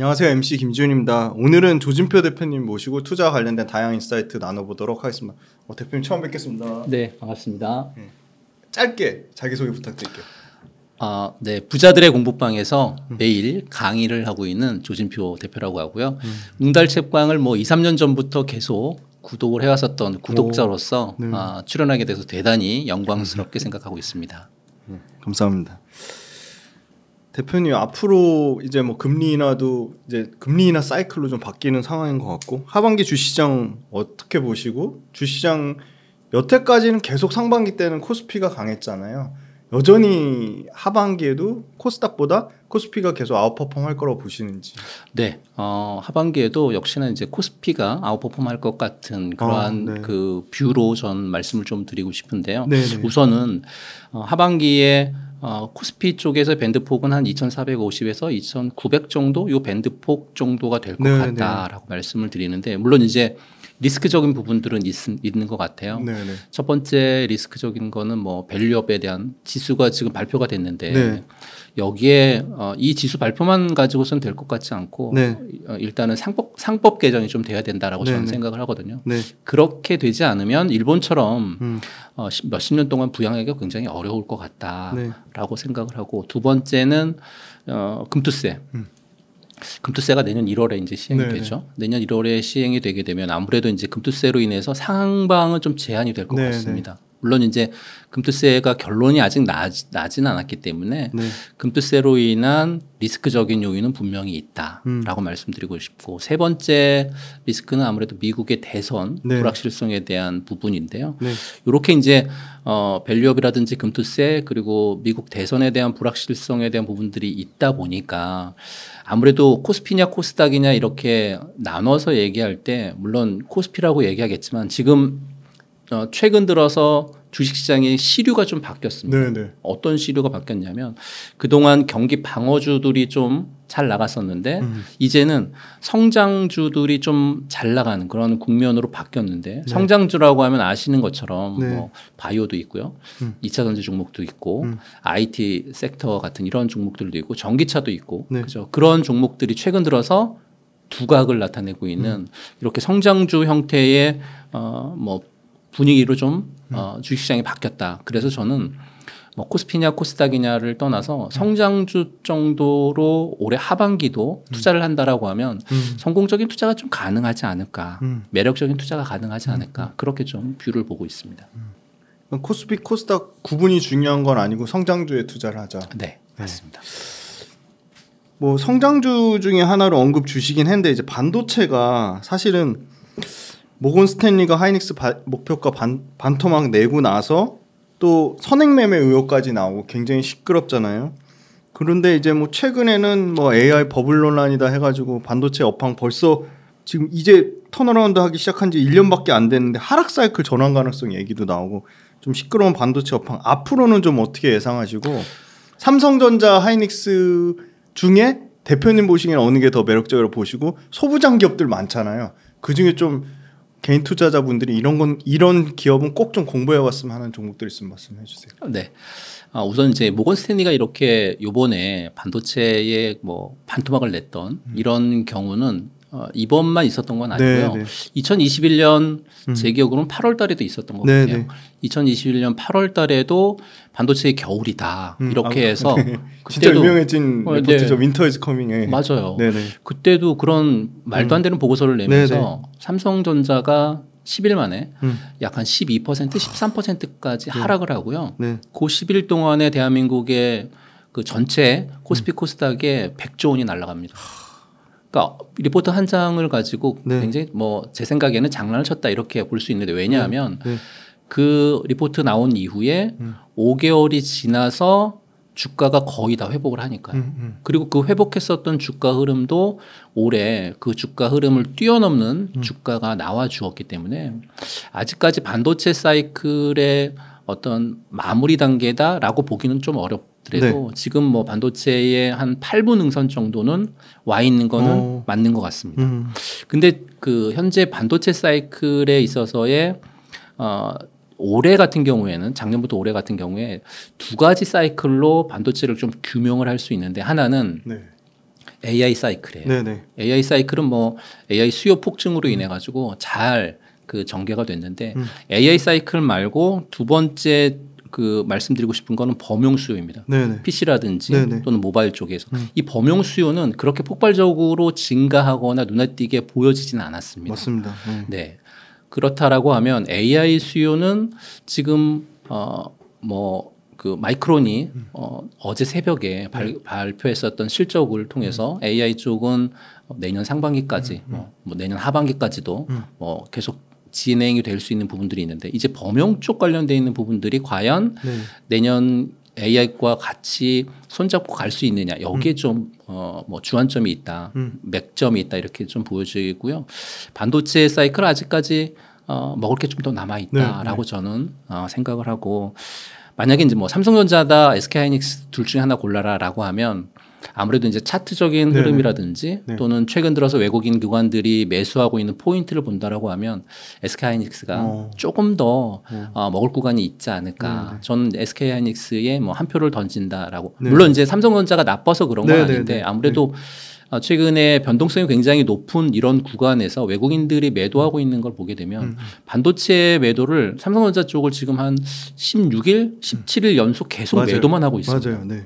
안녕하세요. MC 김지훈입니다. 오늘은 조진표 대표님 모시고 투자 관련된 다양한 인사이트 나눠보도록 하겠습니다. 어, 대표님 처음 뵙겠습니다. 네, 반갑습니다. 네. 짧게 자기소개 부탁드릴게요. 아, 네. 부자들의 공부방에서 음. 매일 강의를 하고 있는 조진표 대표라고 하고요. 음. 웅달 채광을 뭐 2, 3년 전부터 계속 구독을 해왔었던 구독자로서 네. 아, 출연하게 돼서 대단히 영광스럽게 생각하고 있습니다. 네, 감사합니다. 대표님 앞으로 이제 뭐 금리 인하도 이제 금리 인하 사이클로 좀 바뀌는 상황인 것 같고 하반기 주시장 어떻게 보시고 주시장 여태까지는 계속 상반기 때는 코스피가 강했잖아요. 여전히 하반기에도 코스닥보다 코스피가 계속 아웃퍼폼 할 거라고 보시는지. 네. 어, 하반기에도 역시나 이제 코스피가 아웃퍼폼 할것 같은 아, 그러한 아, 네. 그 뷰로 전 말씀을 좀 드리고 싶은데요. 네네. 네. 우선은 어, 하반기에 어, 코스피 쪽에서 밴드 폭은 한 2,450에서 2,900 정도 요 밴드 폭 정도가 될것 네, 네. 같다라고 말씀을 드리는데 물론 이제 리스크적인 부분들은 있, 있는 것 같아요. 네네. 첫 번째 리스크적인 거는 뭐 밸류업에 대한 지수가 지금 발표가 됐는데 네. 여기에 어, 이 지수 발표만 가지고선 될 것 같지 않고 네. 어, 일단은 상법 상법 개정이 좀 돼야 된다라고 네네. 저는 생각을 하거든요. 네. 그렇게 되지 않으면 일본처럼 음. 어, 몇십 년 동안 부양하기가 굉장히 어려울 것 네. 같다라고 생각을 하고 두 번째는 어, 금투세. 음. 금투세가 내년 1월에 이제 시행이 네네. 되죠. 내년 1월에 시행이 되게 되면 아무래도 이제 금투세로 인해서 상방은 좀 제한이 될 것 같습니다. 물론 이제 금투세가 결론이 아직 나지, 나진 않았기 때문에 네. 금투세로 인한 리스크적인 요인은 분명히 있다라고 음. 말씀드리고 싶고 세 번째 리스크는 아무래도 미국의 대선 네. 불확실성에 대한 부분인데요. 네. 이렇게 이제 어 밸류업이라든지 금투세 그리고 미국 대선에 대한 불확실성에 대한 부분들이 있다 보니까 아무래도 코스피냐 코스닥이냐 이렇게 나눠서 얘기할 때 물론 코스피라고 얘기하겠지만 지금 어 최근 들어서 주식시장의 시류가 좀 바뀌었습니다. 네네. 네. 어떤 시류가 바뀌었냐면 그동안 경기 방어주들이 좀 잘 나갔었는데 음. 이제는 성장주들이 좀 잘 나가는 그런 국면으로 바뀌었는데 네. 성장주라고 하면 아시는 것처럼 네. 뭐 바이오도 있고요. 음. 2차 전지 종목도 있고 음. IT 섹터 같은 이런 종목들도 있고 전기차도 있고 네. 그죠? 그런 종목들이 최근 들어서 두각을 나타내고 있는 음. 이렇게 성장주 형태의 어뭐 분위기로 좀 음. 어, 주식시장이 바뀌었다. 그래서 저는 뭐 코스피냐 코스닥이냐를 떠나서 음. 성장주 정도로 올해 하반기도 음. 투자를 한다라고 하면 음. 성공적인 투자가 좀 가능하지 않을까 음. 매력적인 투자가 가능하지 않을까 그렇게 좀 뷰를 보고 있습니다. 코스피 코스닥 구분이 중요한 건 아니고 성장주에 투자를 하자. 네, 네, 맞습니다. 뭐 성장주 중에 하나로 언급 주시긴 했는데 이제 반도체가 사실은 모건 스탠리가 하이닉스 바, 목표가 반, 반토막 내고 나서 또 선행매매 의혹까지 나오고 굉장히 시끄럽잖아요. 그런데 이제 뭐 최근에는 뭐 AI 버블 논란이다 해가지고 반도체 업황 벌써 지금 이제 턴어라운드 하기 시작한 지 1년밖에 안 됐는데 하락 사이클 전환 가능성 얘기도 나오고 좀 시끄러운 반도체 업황 앞으로는 좀 어떻게 예상하시고 삼성전자 하이닉스 중에 대표님 보시기에는 어느 게 더 매력적으로 보시고 소부장 기업들 많잖아요. 그 중에 좀 개인 투자자분들이 이런 건 이런 기업은 꼭 좀 공부해 왔으면 하는 종목들 있으면 말씀해 주세요. 아, 네. 아, 우선 이제 모건 스탠리가 이렇게 요번에 반도체에 뭐 반토막을 냈던 음. 이런 경우는 어, 이번만 있었던 건 네, 아니고요. 네네. 2021년 음. 기억으로는 8월 달에도 있었던 것 네네. 같아요. 2021년 8월 달에도 반도체의 겨울이다. 음. 이렇게 아, 해서 네. 그 유명해진 어, 리포트죠. 네. 윈터 즈 커밍에. 맞아요. 네네. 그때도 그런 말도 안 음. 되는 보고서를 내면서 삼성전자가 10일 만에 음. 약한 12% 13%까지 네. 하락을 하고요. 네. 그 10일 동안에 대한민국의 그 전체 코스피 음. 코스닥에 100조 원이 날라갑니다. 그러니까 리포트 한 장을 가지고 네. 굉장히 뭐 제 생각에는 장난을 쳤다 이렇게 볼 수 있는데 왜냐하면 네. 네. 그 리포트 나온 이후에 음. 5개월이 지나서 주가가 거의 다 회복을 하니까요. 음, 음. 그리고 그 회복했었던 주가 흐름도 올해 그 주가 흐름을 뛰어넘는 음. 주가가 나와 주었기 때문에 아직까지 반도체 사이클의 어떤 마무리 단계다라고 보기는 좀 어렵 고 하더라도 네. 지금 뭐 반도체의 한 8분 응선 정도는 와 있는 거는 어. 맞는 것 같습니다. 음. 근데 그 현재 반도체 사이클에 있어서의 어 올해 같은 경우에는 작년부터 올해 같은 경우에 두 가지 사이클로 반도체를 좀 규명을 할 수 있는데 하나는 네. AI 사이클이에요. 네네. AI 네. 사이클은 뭐 AI 수요 폭증으로 음. 인해 가지고 잘그 전개가 됐는데 음. AI 사이클 말고 두 번째 그 말씀드리고 싶은 거는 범용 수요입니다. 네네. PC라든지 네. 네네. 또는 모바일 쪽에서 음. 이 범용 수요는 그렇게 폭발적으로 증가하거나 눈에 띄게 보여지진 않았습니다. 맞습니다. 음. 네. 그렇다라고 하면 AI 수요는 지금 어뭐 그 마이크론이 어, 어제 새벽에 네. 발, 네. 발표했었던 실적을 통해서 음. AI 쪽은 어, 내년 상반기까지, 음. 뭐, 뭐 내년 하반기까지도 음. 뭐 계속 진행이 될 수 있는 부분들이 있는데 이제 범용 쪽 관련돼 있는 부분들이 과연 네. 내년 AI과 같이 손잡고 갈 수 있느냐 여기에 음. 좀어뭐 주안점이 있다 음. 맥점이 있다 이렇게 좀 보여지고요 반도체 사이클 아직까지 어 먹을 게 좀 더 남아 있다라고 네, 네, 저는 어 생각을 하고 만약에 이제 뭐 삼성전자다 SK하이닉스 둘 중에 하나 골라라라고 하면 아무래도 이제 차트적인 흐름이라든지 네 또는 최근 들어서 외국인 기관들이 매수하고 있는 포인트를 본다라고 하면 SK 하이닉스가 어. 조금 더 어. 어, 먹을 구간이 있지 않을까. 네네. 저는 SK 하이닉스에 뭐 한 표를 던진다라고. 물론 이제 삼성전자가 나빠서 그런 건 아닌데 아무래도 네. 어, 최근에 변동성이 굉장히 높은 이런 구간에서 외국인들이 매도하고 음. 있는 걸 보게 되면 음, 음. 반도체 매도를 삼성전자 쪽을 지금 한 16일, 17일 연속 계속 맞아요. 매도만 하고 있습니다. 맞아요. 네.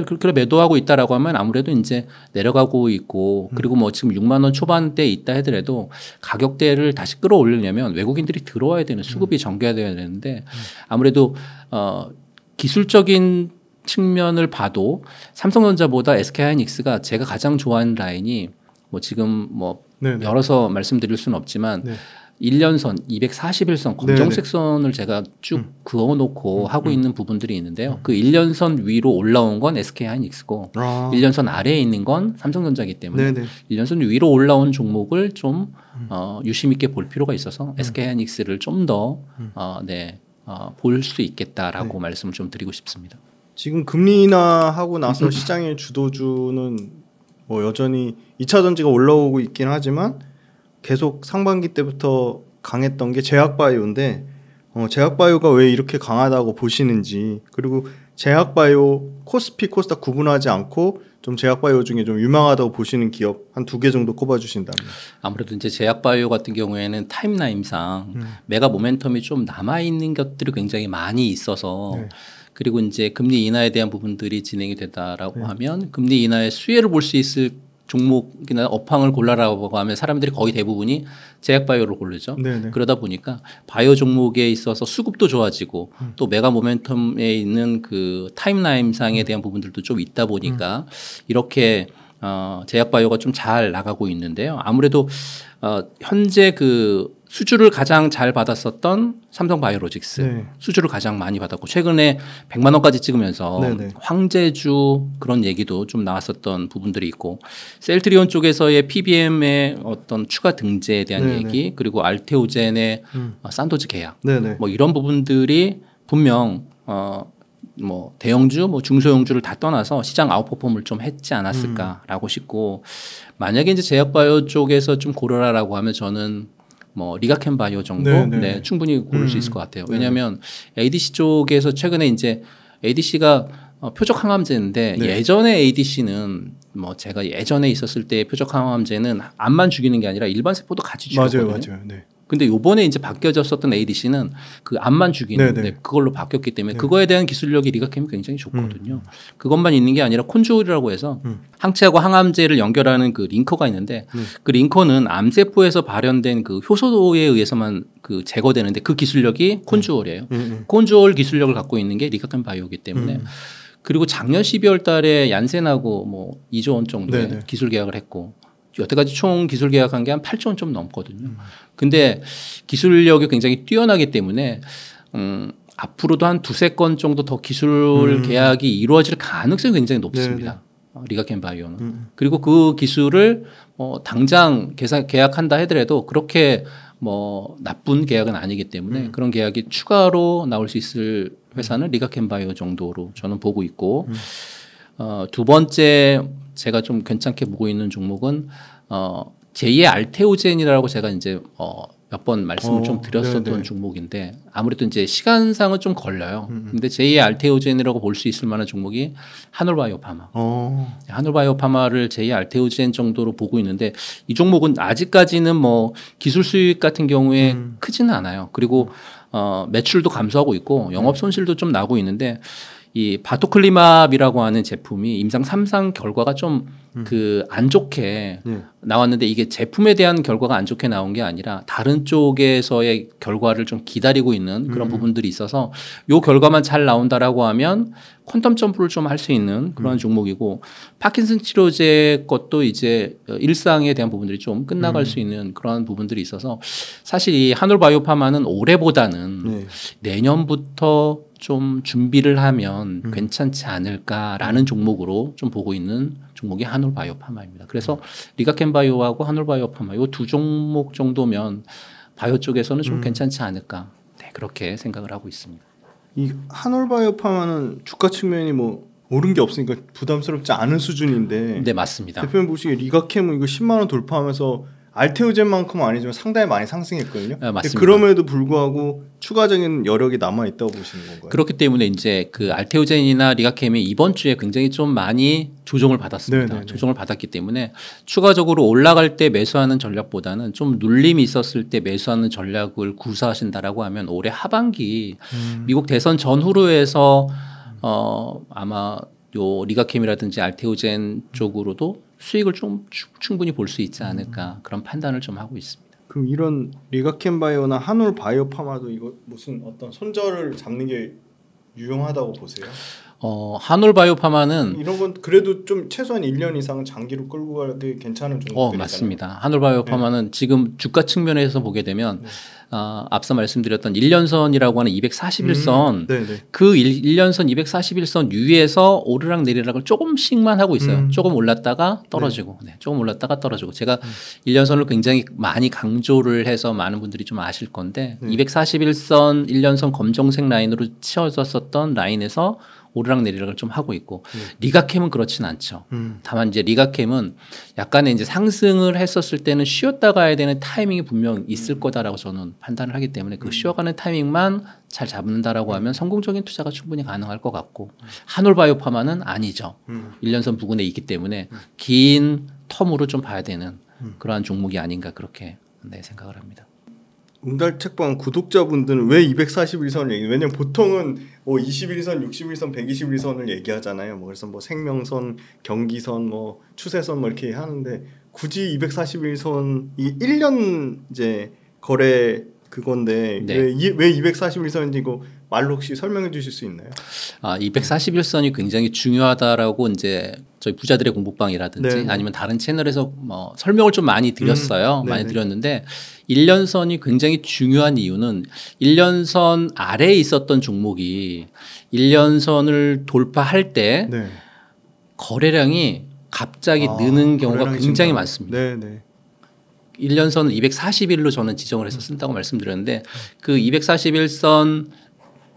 그렇게 그, 매도하고 있다라고 하면 아무래도 이제 내려가고 있고 음. 그리고 뭐 지금 6만 원 초반대에 있다 해더라도 가격대를 다시 끌어올리려면 외국인들이 들어와야 되는 수급이 음. 전개돼야 되는데 음. 아무래도 어 기술적인 측면을 봐도 삼성전자보다 SK하이닉스가 제가 가장 좋아하는 라인이 뭐 지금 뭐 네네. 네. 열어서 말씀드릴 수는 없지만 네. 일년선 2 4일선 검정색 선을 제가 쭉 음. 그어 놓고 음. 하고 음. 있는 부분들이 있는데요. 음. 그일년선 위로 올라온 건 SK 하이닉스고 일년선 아. 래에 있는 건삼성전자기 때문에 일년선 위로 올라온 종목을 좀 음. 어, 유심 있게 볼 필요가 있어서 음. SK 하이닉스를 좀더 어, 네. 어, 볼수 있겠다라고 네. 말씀을 좀 드리고 싶습니다. 지금 금리나 하고 나서 시장의 주도주는 뭐 여전히 2차 전지가 올라오고 있긴 하지만 계속 상반기 때부터 강했던 게 제약바이오인데 어, 제약바이오가 왜 이렇게 강하다고 보시는지 그리고 제약바이오 코스피 코스닥 구분하지 않고 좀 제약바이오 중에 좀 유망하다고 보시는 기업 한 두 개 정도 꼽아주신다면 아무래도 이제 제약바이오 같은 경우에는 타임라인상 음. 메가 모멘텀이 좀 남아 있는 것들이 굉장히 많이 있어서 네. 그리고 이제 금리 인하에 대한 부분들이 진행이 되다라고 네. 하면 금리 인하의 수혜를 볼 수 있을 종목이나 업황을 골라라고 하면 사람들이 거의 대부분이 제약바이오를 고르죠. 네네. 네. 그러다 보니까 바이오 종목에 있어서 수급도 좋아지고 음. 또 메가 모멘텀에 있는 그 타임라인상에 대한 부분들도 좀 있다 보니까 음. 이렇게 어, 제약바이오가 좀 잘 나가고 있는데요. 아무래도 어, 현재 그 수주를 가장 잘 받았었던 삼성바이오로직스 네. 수주를 가장 많이 받았고 최근에 100만 원까지 찍으면서 네네. 황제주 그런 얘기도 좀 나왔었던 부분들이 있고 셀트리온 쪽에서의 PBM의 어떤 추가 등재에 대한 네네. 네. 얘기 그리고 알테오젠의 음. 어, 산도즈 계약 네네. 네. 뭐 이런 부분들이 분명 어, 뭐 대형주 뭐 중소형주를 다 떠나서 시장 아웃퍼폼을 좀 했지 않았을까라고 음. 싶고 만약에 이제 제약바이오 쪽에서 좀 고려라라고 하면 저는 뭐 리가켄 바이오 정도 네네. 네. 네, 충분히 고를 음. 수 있을 것 같아요. 왜냐하면 네. ADC 쪽에서 최근에 이제 ADC가 어, 표적 항암제인데 네. 예전에 ADC는 뭐 제가 예전에 있었을 때 표적 항암제는 암만 죽이는 게 아니라 일반 세포도 같이 죽였거든요. 맞아요, 맞아요. 네. 근데 요번에 이제 바뀌어졌었던 ADC는 그 암만 죽이는데 네, 그걸로 바뀌었기 때문에 네 그거에 대한 기술력이 리가캠이 굉장히 음. 좋거든요. 음. 그것만 있는 게 아니라 콘주올이라고 해서 음. 항체하고 항암제를 연결하는 그 링커가 있는데 음. 그 링커는 암세포에서 발현된 그 효소에 의해서만 그 제거되는데 그 기술력이 음. 콘주올이에요. 음, 콘주올 기술력을 갖고 있는 게 리가캠 바이오기 때문에 그리고 작년 12월 달에 얀센하고 뭐 2조 원 정도의 네네. 기술 계약을 했고 여태까지 총 기술 계약한 게 한 8조 원 좀 넘거든요. 근데 기술력이 굉장히 뛰어나기 때문에 음, 앞으로도 한 두세 건 정도 더 기술 음. 계약이 이루어질 가능성이 굉장히 높습니다. 네 어, 리가켄 바이오는. 음. 그리고 그 기술을 어, 당장 계산, 계약한다 하더라도 그렇게 뭐 나쁜 계약은 아니기 때문에 음. 그런 계약이 추가로 나올 수 있을 회사는 음. 리가켄 바이오 정도로 저는 보고 있고 음. 어, 두 번째 제가 좀 괜찮게 보고 있는 종목은 어, 제2의 알테오젠이라고 제가 이제 어, 몇 번 말씀을 어, 좀 드렸었던 네네. 종목인데 아무래도 이제 시간상은 좀 걸려요. 음. 음. 근데 제2의 알테오젠이라고 볼 수 있을 만한 종목이 하늘바이오파마. 어. 하늘바이오파마를 제2의 알테오젠 정도로 보고 있는데 이 종목은 아직까지는 뭐 기술 수익 같은 경우에 음. 크지는 않아요. 그리고 어, 매출도 감소하고 있고 영업 네. 손실도 좀 나고 있는데 이바토클리마비라고 하는 제품이 임상 3상 결과가 좀 그안 음. 그 좋게 네. 나왔는데 이게 제품에 대한 결과가 안 좋게 나온 게 아니라 다른 쪽에서의 결과를 좀 기다리고 있는 그런 음. 부분들이 있어서 요 결과만 잘 나온다라고 하면 퀀텀 점프를 좀 할 수 있는 그런 음. 종목이고 파킨슨 치료제 것도 이제 일상에 대한 부분들이 좀 끝나갈 음. 수 있는 그런 부분들이 있어서 사실 이 한올바이오파마는 올해보다는 네. 내년부터 좀 준비를 하면 음. 괜찮지 않을까라는 종목으로 좀 보고 있는 종목이 한올바이오파마입니다. 그래서 음. 리가켄바이오하고 한올바이오파마 이 두 종목 정도면 바이오 쪽에서는 좀 음. 괜찮지 않을까 네, 그렇게 생각을 하고 있습니다. 이 한올바이오파마는 주가 측면이 뭐 오른 게 없으니까 부담스럽지 않은 수준인데. 네 맞습니다. 대표님 보시기에 리가캠은 뭐 이거 10만 원 돌파하면서 알테오젠만큼은 아니지만 상당히 많이 상승했거든요. 아, 맞습니다. 그럼에도 불구하고 추가적인 여력이 남아 있다고 보시는 건가요? 그렇기 때문에 이제 그 알테오젠이나 리가케이 이번 주에 굉장히 좀 많이 조정을 받았습니다. 네네네. 네, 네. 조정을 받았기 때문에 추가적으로 올라갈 때 매수하는 전략보다는 좀 눌림이 있었을 때 매수하는 전략을 구사하신다라고 하면 올해 하반기 음. 미국 대선 전후로 해서 어 아마 요리가케이라든지 알테오젠 쪽으로도 수익을 좀 충분히 볼 수 있지 않을까 그런 판단을 좀 하고 있습니다. 그럼 이런 리가켄 바이오나 한올 바이오 파마도 이거 무슨 어떤 손절을 잡는 게 유용하다고 보세요? 어, 한올 바이오 파마는 이런 건 그래도 좀 최소한 1년 이상 장기로 끌고 가야 괜찮은 종목들 어, 맞습니다. 한올 바이오 파마는 네. 지금 주가 측면에서 보게 되면 네. 아, 앞서 말씀드렸던 1년선이라고 하는 2 4일선 음, 그 1, 년선 2 4일선 위에서 오르락 내리락을 조금씩만 하고 있어요. 음. 조금 올랐다가 떨어지고 네. 네, 조금 올랐다가 떨어지고 제가 음. 1년선을 굉장히 많이 강조를 해서 많은 분들이 좀 아실 건데 네. 2 4일선 1년선 검정색 라인으로 치어졌었던 라인에서 오르락 내리락을 좀 하고 있고 네. 음. 리가캠은 그렇진 않죠. 음. 다만 이제 리가캠은 약간의 이제 상승을 했었을 때는 쉬었다 가야 되는 타이밍이 분명 있을 음. 거다라고 저는 판단을 하기 때문에 그 음. 쉬어가는 타이밍만 잘 잡는다라고 하면 성공적인 투자가 충분히 가능할 것 같고 한올바이오파마는 아니죠. 음. 1년선 부근에 있기 때문에 긴 텀으로 좀 봐야 되는 그러한 종목이 아닌가 그렇게 네, 생각을 합니다. 음달 책방 구독자분들은 왜 241선을 얘기? 왜냐면 보통은 뭐 21선, 61선, 121선을 얘기하잖아요. 뭐 그래서 뭐 생명선, 경기선, 뭐 추세선 뭐 이렇게 하는데 굳이 241선이 1년 이제 거래 그건데 네. 왜, 왜 241선인지 이거 말로 혹시 설명해 주실 수 있나요? 아, 241선이 굉장히 중요하다라고 이제 저희 부자들의 공부방이라든지 네 아니면 다른 채널에서 뭐 설명을 좀 많이 드렸어요. 음, 많이 네, 네. 드렸는데 1년선이 굉장히 중요한 이유는 1년선 아래에 있었던 종목이 1년선을 돌파할 때 네. 거래량이 갑자기 아, 느는 경우가 굉장히 많습니다. 네네. 1년선을 241로 저는 지정을 해서 쓴다고 음. 말씀드렸는데 그 241선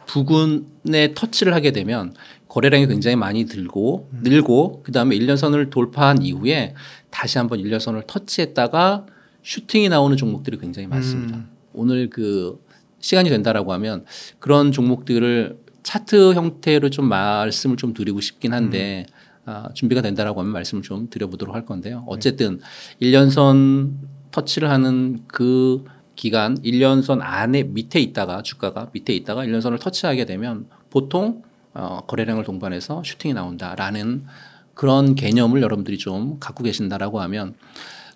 부근에 터치를 하게 되면 거래량이 굉장히 많이 들고 음. 늘고 그다음에 일년선을 돌파한 이후에 다시 한번 일년선을 터치했다가 슈팅이 나오는 종목들이 굉장히 많습니다. 음. 오늘 그 시간이 된다라고 하면 그런 종목들을 차트 형태로 좀 말씀을 좀 드리고 싶긴 한데 음. 아, 준비가 된다라고 하면 말씀을 좀 드려보도록 할 건데요. 네. 어쨌든 일년선 터치를 하는 그 기간 1년선 안에 밑에 있다가 주가가 밑에 있다가 1년선을 터치하게 되면 보통 어, 거래량을 동반해서 슈팅이 나온다라는 그런 개념을 여러분들이 좀 갖고 계신다라고 하면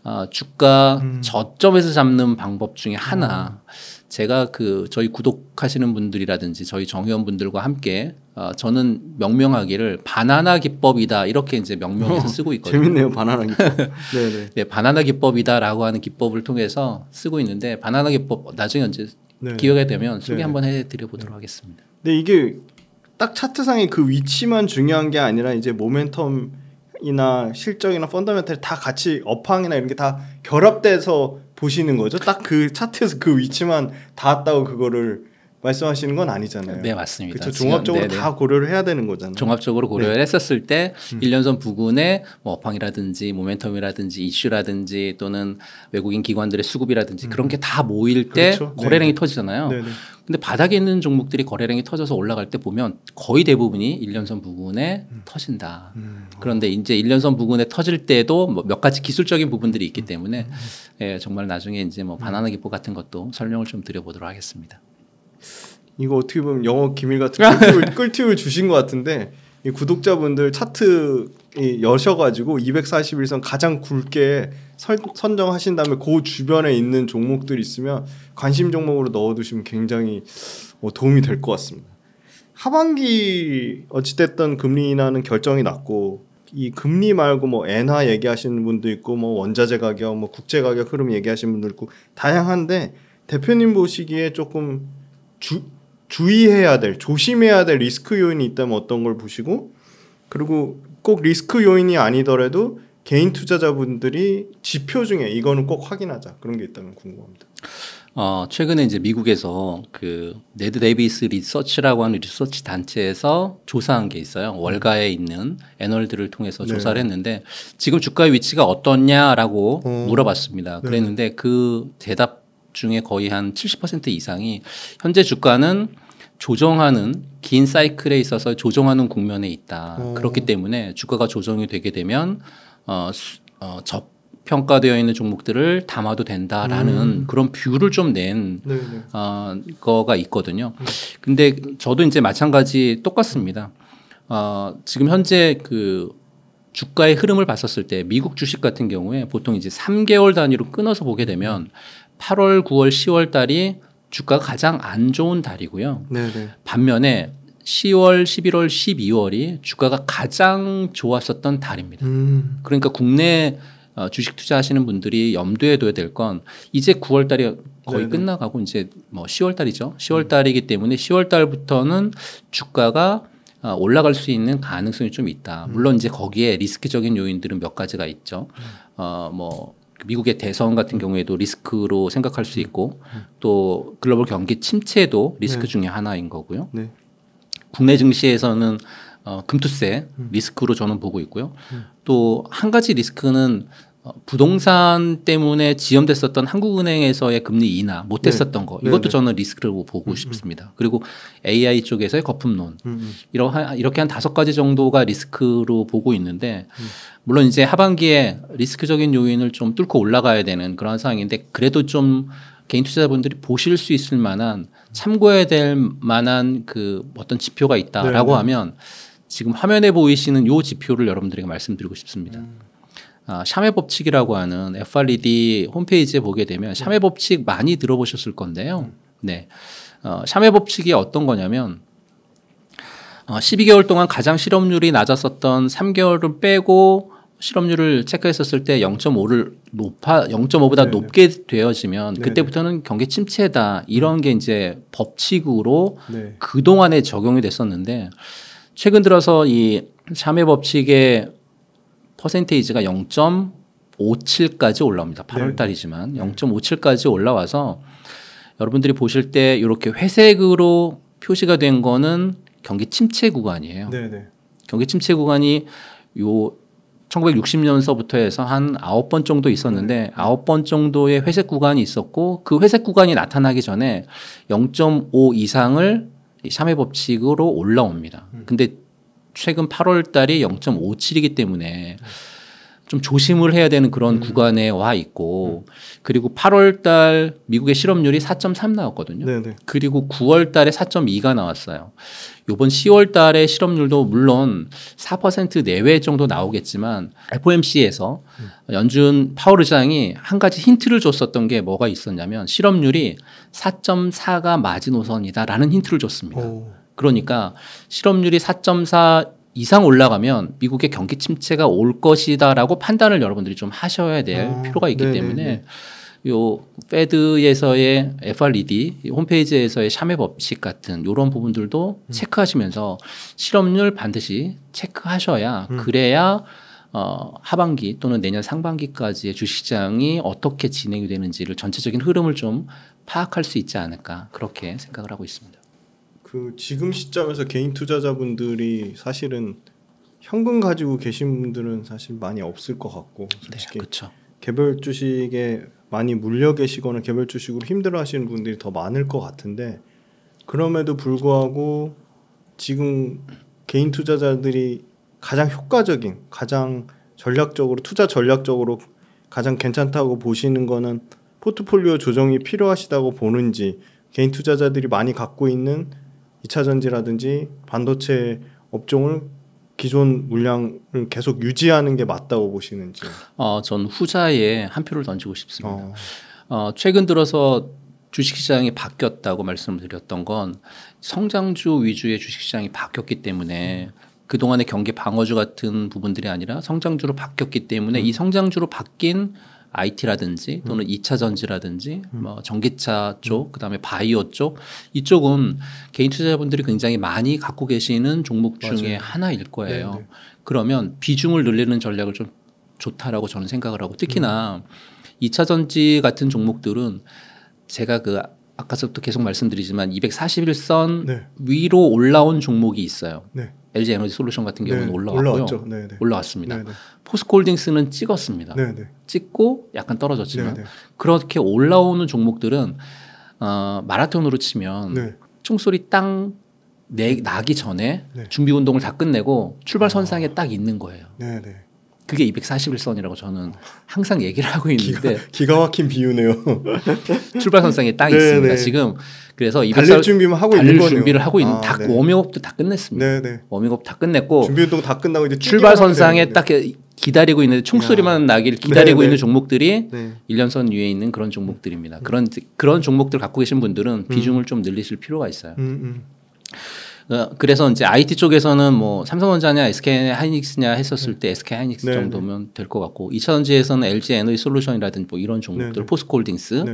어, 주가 음. 저점에서 잡는 방법 중에 하나 음. 제가 그 저희 구독하시는 분들이라든지 저희 정회원분들과 함께 어, 저는 명명하기를 바나나 기법이다 이렇게 이제 명명해서 어, 쓰고 있거든요. 재밌네요, 바나나 기법. 네, 네, 네, 바나나 기법이다라고 하는 기법을 통해서 쓰고 있는데 바나나 기법 나중에 이제 네. 기회가 되면 네, 소개 네. 한번 해드려 보도록 하겠습니다. 근데 이게 딱 차트상의 그 위치만 중요한 게 아니라 이제 모멘텀 이나 실적이나 펀더멘탈 다 같이 업황이나 이런 게 다 결합돼서 보시는 거죠? 딱 그 차트에서 그 위치만 닿았다고 그거를 말씀하시는 건 아니잖아요. 네, 맞습니다. 그렇죠. 종합적으로 네네. 다 네. 고려를 해야 되는 거잖아요. 종합적으로 네. 고려를 네. 했었을 때1년전 음. 부근에 뭐어팡이라든지 모멘텀이라든지 이슈라든지 또는 외국인 기관들의 수급이라든지 음. 그런 게 다 모일 때 그렇죠. 거래량이 네, 네. 터지잖아요. 네네. 근데 바닥에 있는 종목들이 거래량이 터져서 올라갈 때 보면 거의 대부분이 일년선 부근에 음. 터진다. 음. 그런데 이제 일년선 부근에 터질 때도 뭐몇 가지 기술적인 부분들이 있기 음. 때문에 음. 예, 정말 나중에 이제 뭐 음. 바나나 기법 같은 것도 설명을 좀 드려보도록 하겠습니다. 이거 어떻게 보면 영어 기밀 같은 꿀팁을, 꿀팁을 주신 것 같은데 구독자분들 차트 여셔가지고 241선 가장 굵게 설, 선정하신 다음에 그 주변에 있는 종목들 있으면 관심 종목으로 넣어두시면 굉장히 어, 도움이 될 것 같습니다. 하반기 어찌됐든 금리 인하는 결정이 났고 이 금리 말고 뭐 엔화 얘기하시는 분도 있고 뭐 원자재 가격, 뭐 국제 가격 흐름 얘기하시는 분도 있고 다양한데 대표님 보시기에 조금 주 주의해야 될, 조심해야 될 리스크 요인이 있다면 어떤 걸 보시고 그리고 꼭 리스크 요인이 아니더라도 개인 투자자분들이 지표 중에 이거는 꼭 확인하자 그런 게 있다면 궁금합니다. 어, 최근에 이제 미국에서 그 네드 데이비스 리서치라고 하는 리서치 단체에서 조사한 게 있어요. 월가에 있는 애널들을 통해서 네. 조사를 했는데 지금 주가의 위치가 어떻냐라고 어. 물어봤습니다. 네. 그랬는데 네. 그 대답 중에 거의 한 70% 이상이 현재 주가는 조정하는 긴 사이클에 있어서 조정하는 국면에 있다. 음. 그렇기 때문에 주가가 조정이 되게 되면 어, 어 저평가되어 있는 종목들을 담아도 된다라는 음. 그런 뷰를 좀낸 네, 네. 어, 거가 있거든요. 음. 근데 저도 이제 마찬가지 똑같습니다. 어, 지금 현재 그 주가의 흐름을 봤었을 때 미국 주식 같은 경우에 보통 이제 3개월 단위로 끊어서 보게 되면 음. 8월, 9월, 10월 달이 주가가 가장 안 좋은 달이고요. 네네. 네. 반면에 10월, 11월, 12월이 주가가 가장 좋았었던 달입니다. 음. 그러니까 국내 어, 주식 투자하시는 분들이 염두에 둬야 될 건 이제 9월 달이 거의 네네. 네. 끝나가고 이제 뭐 10월 달이죠. 10월 달이기 때문에 10월 달부터는 주가가 어, 올라갈 수 있는 가능성이 좀 있다. 물론 이제 거기에 리스크적인 요인들은 몇 가지가 있죠. 음. 어, 뭐 미국의 대선 같은 음. 경우에도 리스크로 생각할 수 음. 있고 또 글로벌 경기 침체도 리스크 네. 중에 하나인 거고요. 네. 국내 증시에서는 어, 금투세 음. 리스크로 저는 보고 있고요. 또 한 가지 리스크는 어, 부동산 때문에 지연됐었던 한국은행에서의 금리 인하 못했었던 네. 거 이것도 네네. 네. 저는 리스크를 보고 음, 음. 싶습니다. 그리고 AI 쪽에서의 거품론 음, 음. 이러 이렇게 한 다섯 가지 정도가 리스크로 보고 있는데 음. 물론 이제 하반기에 리스크적인 요인을 좀 뚫고 올라가야 되는 그런 상황인데 그래도 좀 개인 투자자분들이 보실 수 있을 만한 참고해야 될 만한 그 어떤 지표가 있다라고 네네. 네. 하면 지금 화면에 보이시는 요 지표를 여러분들에게 말씀드리고 싶습니다. 아, 샴의 법칙이라고 하는 FRED 홈페이지에 보게 되면 네. 샤의 법칙 많이 들어보셨을 건데요. 네. 네. 어, 샤의 법칙이 어떤 거냐면 어, 12개월 동안 가장 실업률이 낮았었던 3개월을 빼고 실업률을 체크했었을 때 0.5를 높아 0.5보다 네네. 높게 되어지면 네, 그때부터는 경기 침체다 이런 게 이제 법칙으로 네. 그 동안에 적용이 됐었는데 최근 들어서 이샤여 법칙의 퍼센테이지가 0.57까지 올라옵니다. 8월 달이지만 0.57까지 올라와서 여러분들이 보실 때 이렇게 회색으로 표시가 된 거는 경기 침체 구간이에요. 네네. 네. 경기 침체 구간이 요 1960년서부터 해서 한9번 정도 있었는데 아홉 번 정도의 회색 구간이 있었고 그 회색 구간이 나타나기 전에 0.5 이상을 샤메 법칙으로 올라옵니다. 음. 근데 최근 8월 달이 0.57이기 때문에 좀 조심을 해야 되는 그런 음. 구간에 와 있고 음. 그리고 8월 달 미국의 실업률이 4.3 나왔거든요. 네네. 네. 그리고 9월 달에 4.2가 나왔어요. 요번 10월 달에 실업률도 물론 4% 내외 정도 나오겠지만 FOMC에서 음. 연준 파월 의장이 한 가지 힌트를 줬었던 게 뭐가 있었냐면 실업률이 4.4가 마지노선이다라는 힌트를 줬습니다. 오. 그러니까 실업률이 4.4 이상 올라가면 미국의 경기 침체가 올 것이다라고 판단을 여러분들이 좀 하셔야 될 아, 필요가 있기 네네 네, 때문에 네. 요 페드에서의 FRED 홈페이지에서의 샤메 법칙 같은 요런 부분들도 음. 체크하시면서 실업률 반드시 체크하셔야 음. 그래야 어, 하반기 또는 내년 상반기까지의 주식시장이 어떻게 진행이 되는지를 전체적인 흐름을 좀 파악할 수 있지 않을까 그렇게 생각을 하고 있습니다. 그 지금 시점에서 개인 투자자분들이 사실은 현금 가지고 계신 분들은 사실 많이 없을 것 같고 솔직히 네, 그쵸. 개별 주식에 많이 물려 계시거나 개별 주식으로 힘들어하시는 분들이 더 많을 것 같은데 그럼에도 불구하고 지금 개인 투자자들이 가장 효과적인 가장 전략적으로 투자 전략적으로 가장 괜찮다고 보시는 거는 포트폴리오 조정이 필요하시다고 보는지 개인 투자자들이 많이 갖고 있는 2차 전지라든지 반도체 업종을 기존 물량을 계속 유지하는 게 맞다고 보시는지? 어, 전 후자에 한 표를 던지고 싶습니다. 어. 어, 최근 들어서 주식시장이 바뀌었다고 말씀드렸던 건 성장주 위주의 주식시장이 바뀌었기 때문에 그동안의 경기 방어주 같은 부분들이 아니라 성장주로 바뀌었기 때문에 음. 이 성장주로 바뀐 IT라든지 또는 음. 2차 전지라든지 음. 뭐 전기차 쪽 음. 그다음에 바이오 쪽 이쪽은 개인 투자자분들이 굉장히 많이 갖고 계시는 종목 중에 맞아요. 하나일 거예요. 네네. 네. 그러면 비중을 늘리는 전략을 좀 좋다라고 저는 생각을 하고 특히나 음. 2차 전지 같은 종목들은 제가 그 아까서부터 계속 말씀드리지만 241선 네. 위로 올라온 종목이 있어요. 네. LG 에너지 솔루션 같은 경우는 네. 올라왔고요. 네, 네. 올라왔습니다. 네, 포스코홀딩스는 찍었습니다. 찍고 약간 떨어졌지만 그렇게 올라오는 종목들은 어, 마라톤으로 치면 총소리 땅 내, 나기 전에 준비 운동을 다 끝내고 출발 아. 선상에 아. 딱 있는 거예요. 그게 241선이라고 저는 항상 얘기를 하고 있는데 기가, 기가 막힌 비유네요. 출발 선상에 딱 네네. 있습니다. 네, 네. 지금 그래서 2 4 달릴 준비만 하고 달릴 있는 준비를 하고 있는 아, 다 네. 워밍업도 다 끝냈습니다. 네네. 네. 워밍업 다 끝냈고 준비 운동 다 끝나고 이제 출발 선상에 딱 기다리고 있는 총소리만 나길 기다리고 네네. 있는 종목들이 1년선 위에 있는 그런 종목들입니다. 음. 그런 그런 종목들 갖고 계신 분들은 비중을 좀 늘리실 필요가 있어요. 음, 음. 어, 그래서 이제 IT 쪽에서는 뭐 삼성전자냐 SK 하이닉스냐 했었을 네. 때 SK 하이닉스 네 정도면 네. 될것 같고 이차전지에서는 LG 에너지 솔루션이라든지 e 뭐 이런 종목들 네, 포스코홀딩스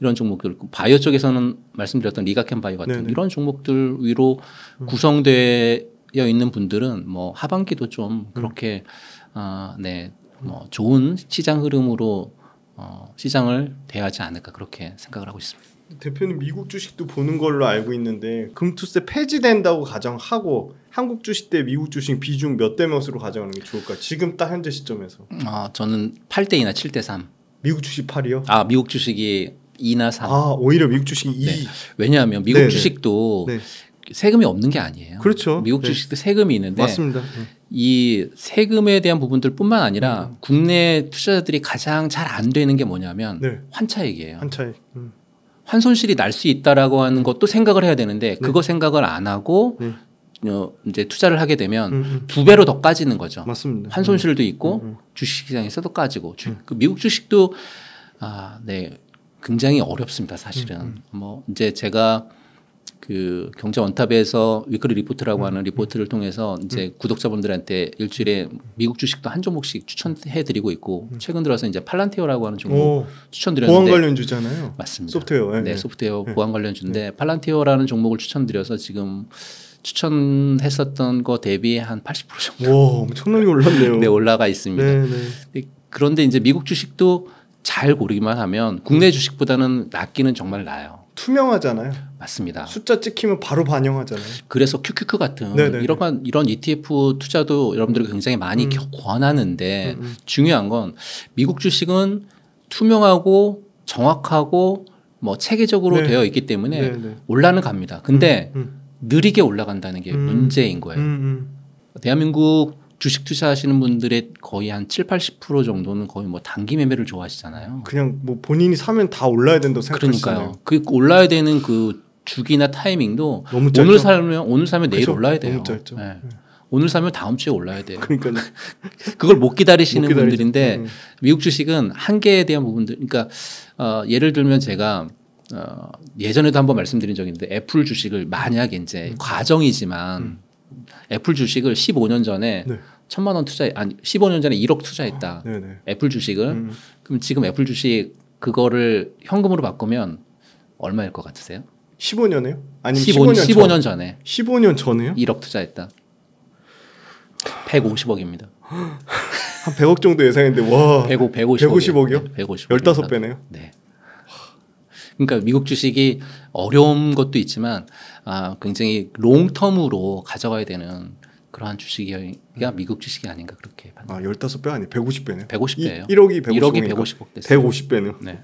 이런 종목들 바이오 쪽에서는 말씀드렸던 리가캠 바이오 같은 네 이런 종목들 위로 음. 구성되어 있는 분들은 뭐 하반기도 좀 음. 그렇게 음. 어, 네. 뭐 좋은 시장 흐름으로 어, 시장을 대하지 않을까 그렇게 생각을 하고 있습니다. 대표는 미국 주식도 보는 걸로 알고 있는데 금투세 폐지된다고 가정하고 한국 주식 대 미국 주식 비중 몇 대 몇으로 가져가는 게 좋을까? 지금 딱 현재 시점에서. 아, 저는 8대이나 7대 3. 미국 주식 8이요? 아, 미국 주식이 2나 3. 아, 오히려 미국 주식이 2. 네. 왜냐하면 미국 네네. 주식도 네. 세금이 없는 게 아니에요. 그렇죠. 미국 네. 주식도 세금이 있는데 맞습니다. 네. 이 세금에 대한 부분들뿐만 아니라 음. 국내 투자자들이 가장 잘 안 되는 게 뭐냐면 네. 환차액이에요 환차익. 음. 환손실이 날 수 있다라고 하는 것도 생각을 해야 되는데 네. 그거 생각을 안 하고 네. 어, 이제 투자를 하게 되면 음, 음. 두 배로 더 까지는 거죠. 맞습니다. 한 손실도 음. 있고 음, 음. 주식시장에서도 까지고 주, 네. 그 미국 주식도 아, 네 굉장히 어렵습니다. 사실은 뭐 이제 제가 그 경제 원탑에서 위클리 리포트라고 하는 리포트를 통해서 이제 구독자분들한테 일주일에 미국 주식도 한 종목씩 추천해 드리고 있고 최근 들어서 이제 팔란티어라고 하는 종목 추천드렸는데 보안 관련 주잖아요. 맞습니다. 소프트웨어. 예, 네, 네 소프트웨어 네. 보안 관련 주인데 네. 팔란티어라는 종목을 추천드려서 지금 추천했었던 거 대비 한 80% 정도. 와, 엄청나게 올랐네요. 네, 올라가 있습니다. 네, 네. 그런데 이제 미국 주식도 잘 고르기만 하면 국내 주식보다는 낮기는 정말 나요. 투명하잖아요. 맞습니다. 숫자 찍히면 바로 반영하잖아요. 그래서 QQQ 같은 네네네. 이런 이런 ETF 투자도 여러분들이 굉장히 많이 음. 권하는데 음음. 음. 중요한 건 미국 주식은 투명하고 정확하고 뭐 체계적으로 네. 되어 있기 때문에 네네. 올라는 갑니다. 근데 음. 음. 느리게 올라간다는 게 음. 문제인 거예요. 음음. 음. 대한민국 주식 투자하시는 분들의 거의 한 7, 80% 정도는 거의 뭐 단기 매매를 좋아하시잖아요. 그냥 뭐 본인이 사면 다 올라야 된다고 생각하시잖아요. 그러니까요. 그 올라야 되는 그 주기나 타이밍도 오늘 사면 오늘 사면 내일 그쵸? 올라야 돼요. 네. 네. 오늘 사면 다음 주에 올라야 돼요. 그러니까 그걸 못 기다리시는 못 분들인데 음, 음. 미국 주식은 한계에 대한 부분들 그러니까 어, 예를 들면 제가 어, 예전에도 한번 말씀드린 적이 있는데 애플 주식을 만약에 이제 음. 과정이지만 음. 애플 주식을 15년 전에 네. 천만 원 투자 아니 15년 전에 1억 투자했다. 아, 애플 주식을 음. 그럼 지금 애플 주식 그거를 현금으로 바꾸면 얼마일 것 같으세요? 15년에요? 아니면 15, 15년, 15년 전, 전에 15년 전에요? 1억 투자했다. 150억입니다. 한 100억 정도 예상했는데 와 105, 150억, 이요 150억 15배네요. 네. 그러니까 미국 주식이 어려운 것도 있지만 아, 굉장히 롱텀으로 가져가야 되는 그러한 주식이가 미국 주식이 아닌가 그렇게 봤는데. 아 15배 아니 150배네요. 150배예요. 1억이 150억이 150억 150배네요. 네.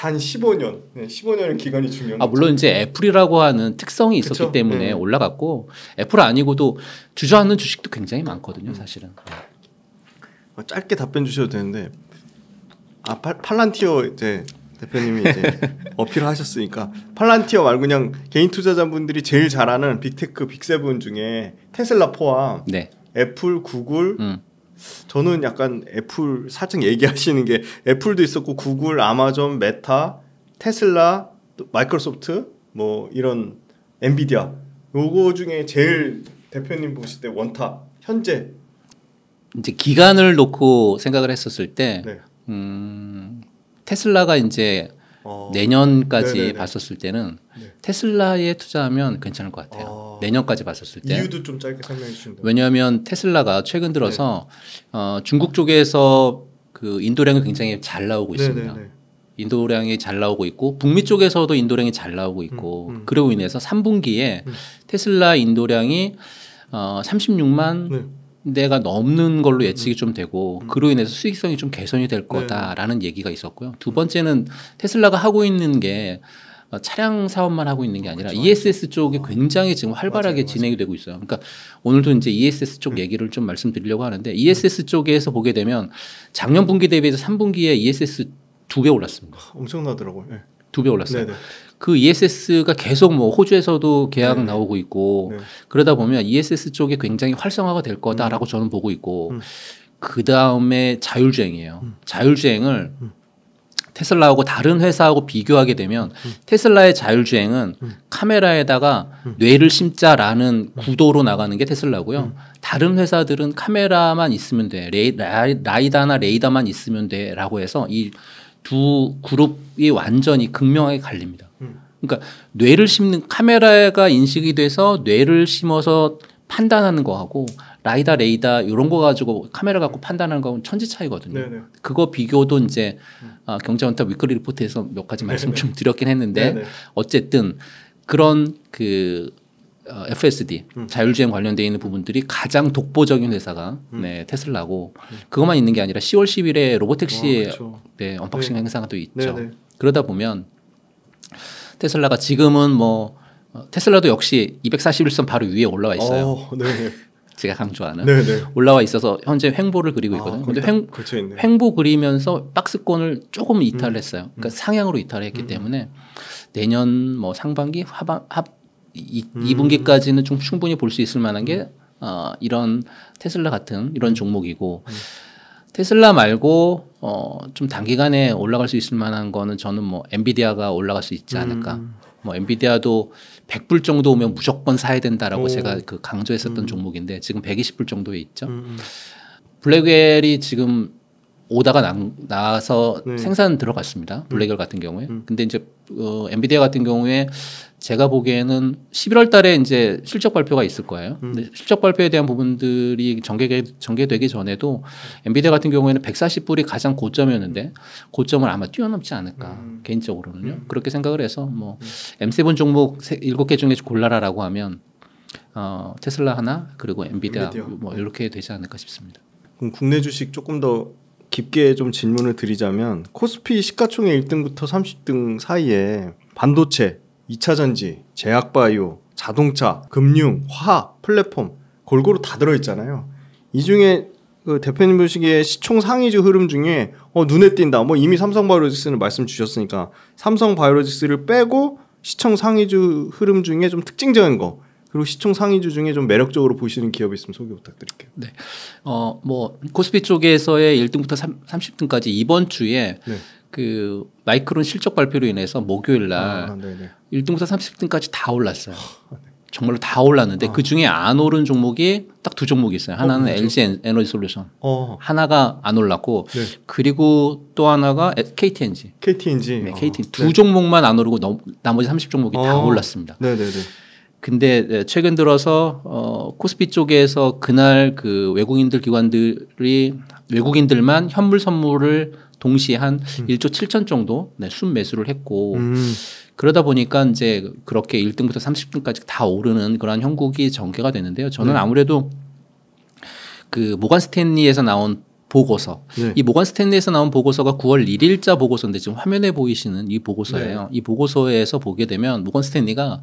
단 15년, 15년의 기간이 중요한. 아 물론 이제 애플이라고 하는 특성이 있었기 그쵸? 때문에 네. 올라갔고 애플 아니고도 주저하는 주식도 굉장히 많거든요, 사실은. 음. 어, 짧게 답변 주셔도 되는데 아 팔, 팔란티어 이제 대표님이 이제 어필을 하셨으니까 팔란티어 말고 그냥 개인 투자자분들이 제일 잘하는 빅테크 빅세븐 중에 테슬라 포함, 네. 애플, 구글, 음. 저는 약간 애플 살짝 얘기하시는 게 애플도 있었고 구글, 아마존, 메타, 테슬라, 마이크로소프트 뭐 이런 엔비디아 요거 중에 제일 대표님 보실 때 원탑 현재 이제 기간을 놓고 생각을 했었을 때 네. 음, 테슬라가 이제 어. 내년까지 네네네. 봤었을 때는 네. 테슬라에 투자하면 괜찮을 것 같아요. 어. 내년까지 봤었을 때 이유도 좀 짧게 설명해 주시면 왜냐하면 테슬라가 최근 들어서 네. 어, 중국 쪽에서 그 인도량이 굉장히 잘 나오고 있습니다. 네네네. 인도량이 잘 나오고 있고 북미 쪽에서도 인도량이 잘 나오고 있고 음, 음. 그로 인해서 3분기에 음. 테슬라 인도량이 어, 36만 네. 대가 넘는 걸로 예측이 좀 되고 음. 그로 인해서 수익성이 좀 개선이 될 네. 거다라는 네. 얘기가 있었고요. 두 번째는 테슬라가 하고 있는 게 어, 차량 사업만 하고 있는 게 아, 아니라 그렇죠. ESS 쪽이 굉장히 지금 활발하게 맞아요, 진행이 되고 있어요. 그러니까 오늘도 이제 ESS 쪽 음. 얘기를 좀 말씀드리려고 하는데 ESS 음. 쪽에서 보게 되면 작년 분기 대비해서 3분기에 ESS 두 배 올랐습니다. 엄청나더라고요. 네. 예. 두배 올랐어요. 네네. 그 ESS가 계속 뭐 호주에서도 계약 네. 나오고 있고 네. 그러다 보면 ESS 쪽이 굉장히 활성화가 될 거다라고 음. 저는 보고 있고 음. 그 다음에 자율주행이에요. 음. 자율주행을 음. 테슬라하고 다른 회사하고 비교하게 되면 음. 테슬라의 자율주행은 음. 카메라에다가 뇌를 심자라는 구도로 나가는 게 테슬라고요. 다른 회사들은 카메라만 있으면 돼. 레이, 라이, 라이다나 레이더만 있으면 돼라고 해서 이두 그룹이 완전히 극명하게 갈립니다. 음. 그러니까 뇌를 심는 카메라가 인식이 돼서 뇌를 심어서 판단하는 거하고 라이다 레이다 이런 거 가지고 카메라 갖고 판단하는 거하고는 천지 차이거든요. 네네. 그거 비교도 이제 음. 아, 경제원탑 위클리 리포트에서 몇 가지 말씀 네네. 좀 드렸긴 했는데 네네. 어쨌든 그런 그 어, FSD 음. 자율주행 관련되어 있는 부분들이 가장 독보적인 회사가 음. 네, 테슬라고 음. 그것만 있는 게 아니라 10월 10일에 로보택시의 아, 그렇죠. 네, 언박싱 네. 행사가 또 있죠. 네네. 그러다 보면 테슬라가 지금은 뭐 어, 테슬라도 역시 241선 바로 위에 올라와 있어요. 어, 네. 제가 강조하는 네네. 올라와 있어서 현재 횡보를 그리고 아, 있거든요. 아, 근데 횡, 횡보 그리면서 박스권을 조금 이탈했어요. 음. 그러니까 음. 상향으로 이탈했기 음. 때문에 내년 뭐 상반기 하반 이, 음. 분기까지는좀 충분히 볼 수 있을 만한 게 어, 이런 테슬라 같은 이런 종목이고 음. 테슬라 말고 어, 좀 단기간에 올라갈 수 있을 만한 거는 저는 뭐 엔비디아가 올라갈 수 있지 않을까. 음. 뭐 엔비디아도 100불 정도 오면 무조건 사야 된다라고 오. 제가 그 강조했었던 음. 종목인데 지금 120불 정도에 있죠. 음, 음. 블랙웰이 지금 오다가 나, 서 네. 생산 들어갔습니다. 블랙웰 같은 경우에. 근데 이제 어, 엔비디아 같은 경우에 제가 보기에는 11월 달에 이제 실적 발표가 있을 거예요. 음. 근데 실적 발표에 대한 부분들이 전개, 전개되기 전에도 엔비디아 같은 경우에는 140불이 가장 고점이었는데 고점을 아마 뛰어넘지 않을까 음. 개인적으로는요. 음. 그렇게 생각을 해서 뭐 음. M7 종목 7개 중에 골라라라고 하면 어, 테슬라 하나 그리고 엔비디아, 엔비디아. 뭐 이렇게 되지 않을까 싶습니다. 그럼 국내 주식 조금 더 깊게 좀 질문을 드리자면 코스피 시가총액 1등부터 30등 사이에 반도체 2차전지, 제약바이오, 자동차, 금융, 화학, 플랫폼 골고루 다 들어있잖아요. 이 중에 그 대표님 보시기에 시총 상위주 흐름 중에 어, 눈에 띈다. 뭐 이미 삼성 바이오로직스는 말씀 주셨으니까 삼성 바이오로직스를 빼고 시총 상위주 흐름 중에 좀 특징적인 거 그리고 시총 상위주 중에 좀 매력적으로 보시는 기업이 있으면 소개 부탁드릴게요. 네. 어, 뭐 코스피 쪽에서의 1등부터 3, 30등까지 이번 주에 네. 그 마이크론 실적 발표로 인해서 목요일 날 아, 1등부터 아, 30등까지 다 올랐어요. 네. 정말로 다 올랐는데 아. 그 중에 안 오른 종목이 딱 두 종목이 있어요. 어, 하나는 어, LG 에너지 솔루션, 어. 하나가 안 올랐고 네. 그리고 또 하나가 KTNG. KTNG. 네, KT 어. 네. 두 종목만 안 오르고 넘, 나머지 30 종목이 다 어, 올랐습니다. 네네네. 근데 네, 최근 들어서 어, 코스피 쪽에서 그날 그 외국인들 기관들이 외국인들만 현물 선물을 동시에 한 음. 1조 7천 정도 네, 순 매수를 했고 음. 그러다 보니까 이제 그렇게 1등부터 30등까지 다 오르는 그런 형국이 전개가 되는데요. 저는 네. 아무래도 그모건 스탠리에서 나온 보고서. 네. 이모건 스탠리에서 나온 보고서가 9월 1일자 보고서인데 지금 화면에 보이시는 이 보고서예요. 네. 이 보고서에서 보게 되면 모건 스탠리가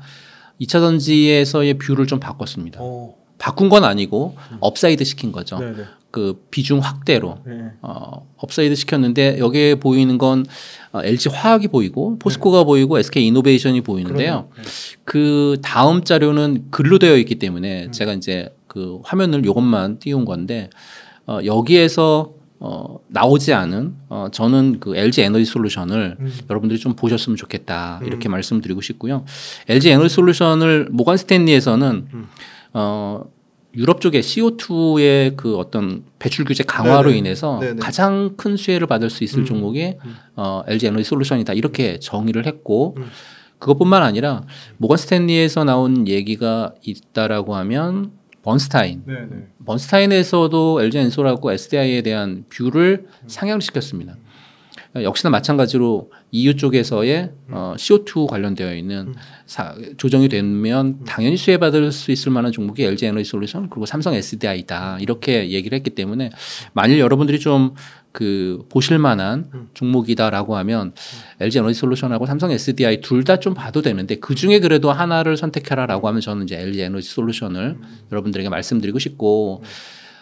2차 전지에서의 뷰를 좀 바꿨습니다. 오. 어. 바꾼 건 아니고 음. 업사이드 시킨 거죠. 네네. 네. 그 비중 확대로 네. 어, 업사이드 시켰는데 여기에 보이는 건 어, LG 화학이 보이고 포스코가 네. 보이고 SK 이노베이션이 보이는데요. 네. 그 다음 자료는 글로 되어 있기 때문에 음. 제가 이제 그 화면을 이것만 띄운 건데 어, 여기에서 어, 나오지 않은 어, 저는 그 LG 에너지 솔루션을 음. 여러분들이 좀 보셨으면 좋겠다 이렇게 음. 말씀드리고 싶고요. LG 에너지 솔루션을 모건 스탠리에서는 음. 어, 유럽 쪽의 CO2의 그 어떤 배출 규제 강화로 네네. 인해서 네네. 가장 큰 수혜를 받을 수 있을 음. 종목이 음. 어, LG 에너지 솔루션이다 이렇게 정의를 했고 음. 그것뿐만 아니라 모건 스탠리에서 나온 얘기가 있다라고 하면 번스타인 네네. 번스타인에서도 LG 엔솔하고 SDI에 대한 뷰를 상향시켰습니다. 역시나 마찬가지로 EU 쪽에서의 음. 어, CO2 관련되어 있는 음. 사, 조정이 되면 음. 당연히 수혜받을 수 있을 만한 종목이 LG 에너지 솔루션 그리고 삼성 SDI다 이렇게 얘기를 했기 때문에 만일 여러분들이 좀 그 보실 만한 종목이다라고 하면 LG 에너지 솔루션하고 삼성 SDI 둘 다 좀 봐도 되는데 그 중에 그래도 하나를 선택해라라고 하면 저는 이제 LG 에너지 솔루션을 여러분들에게 말씀드리고 싶고.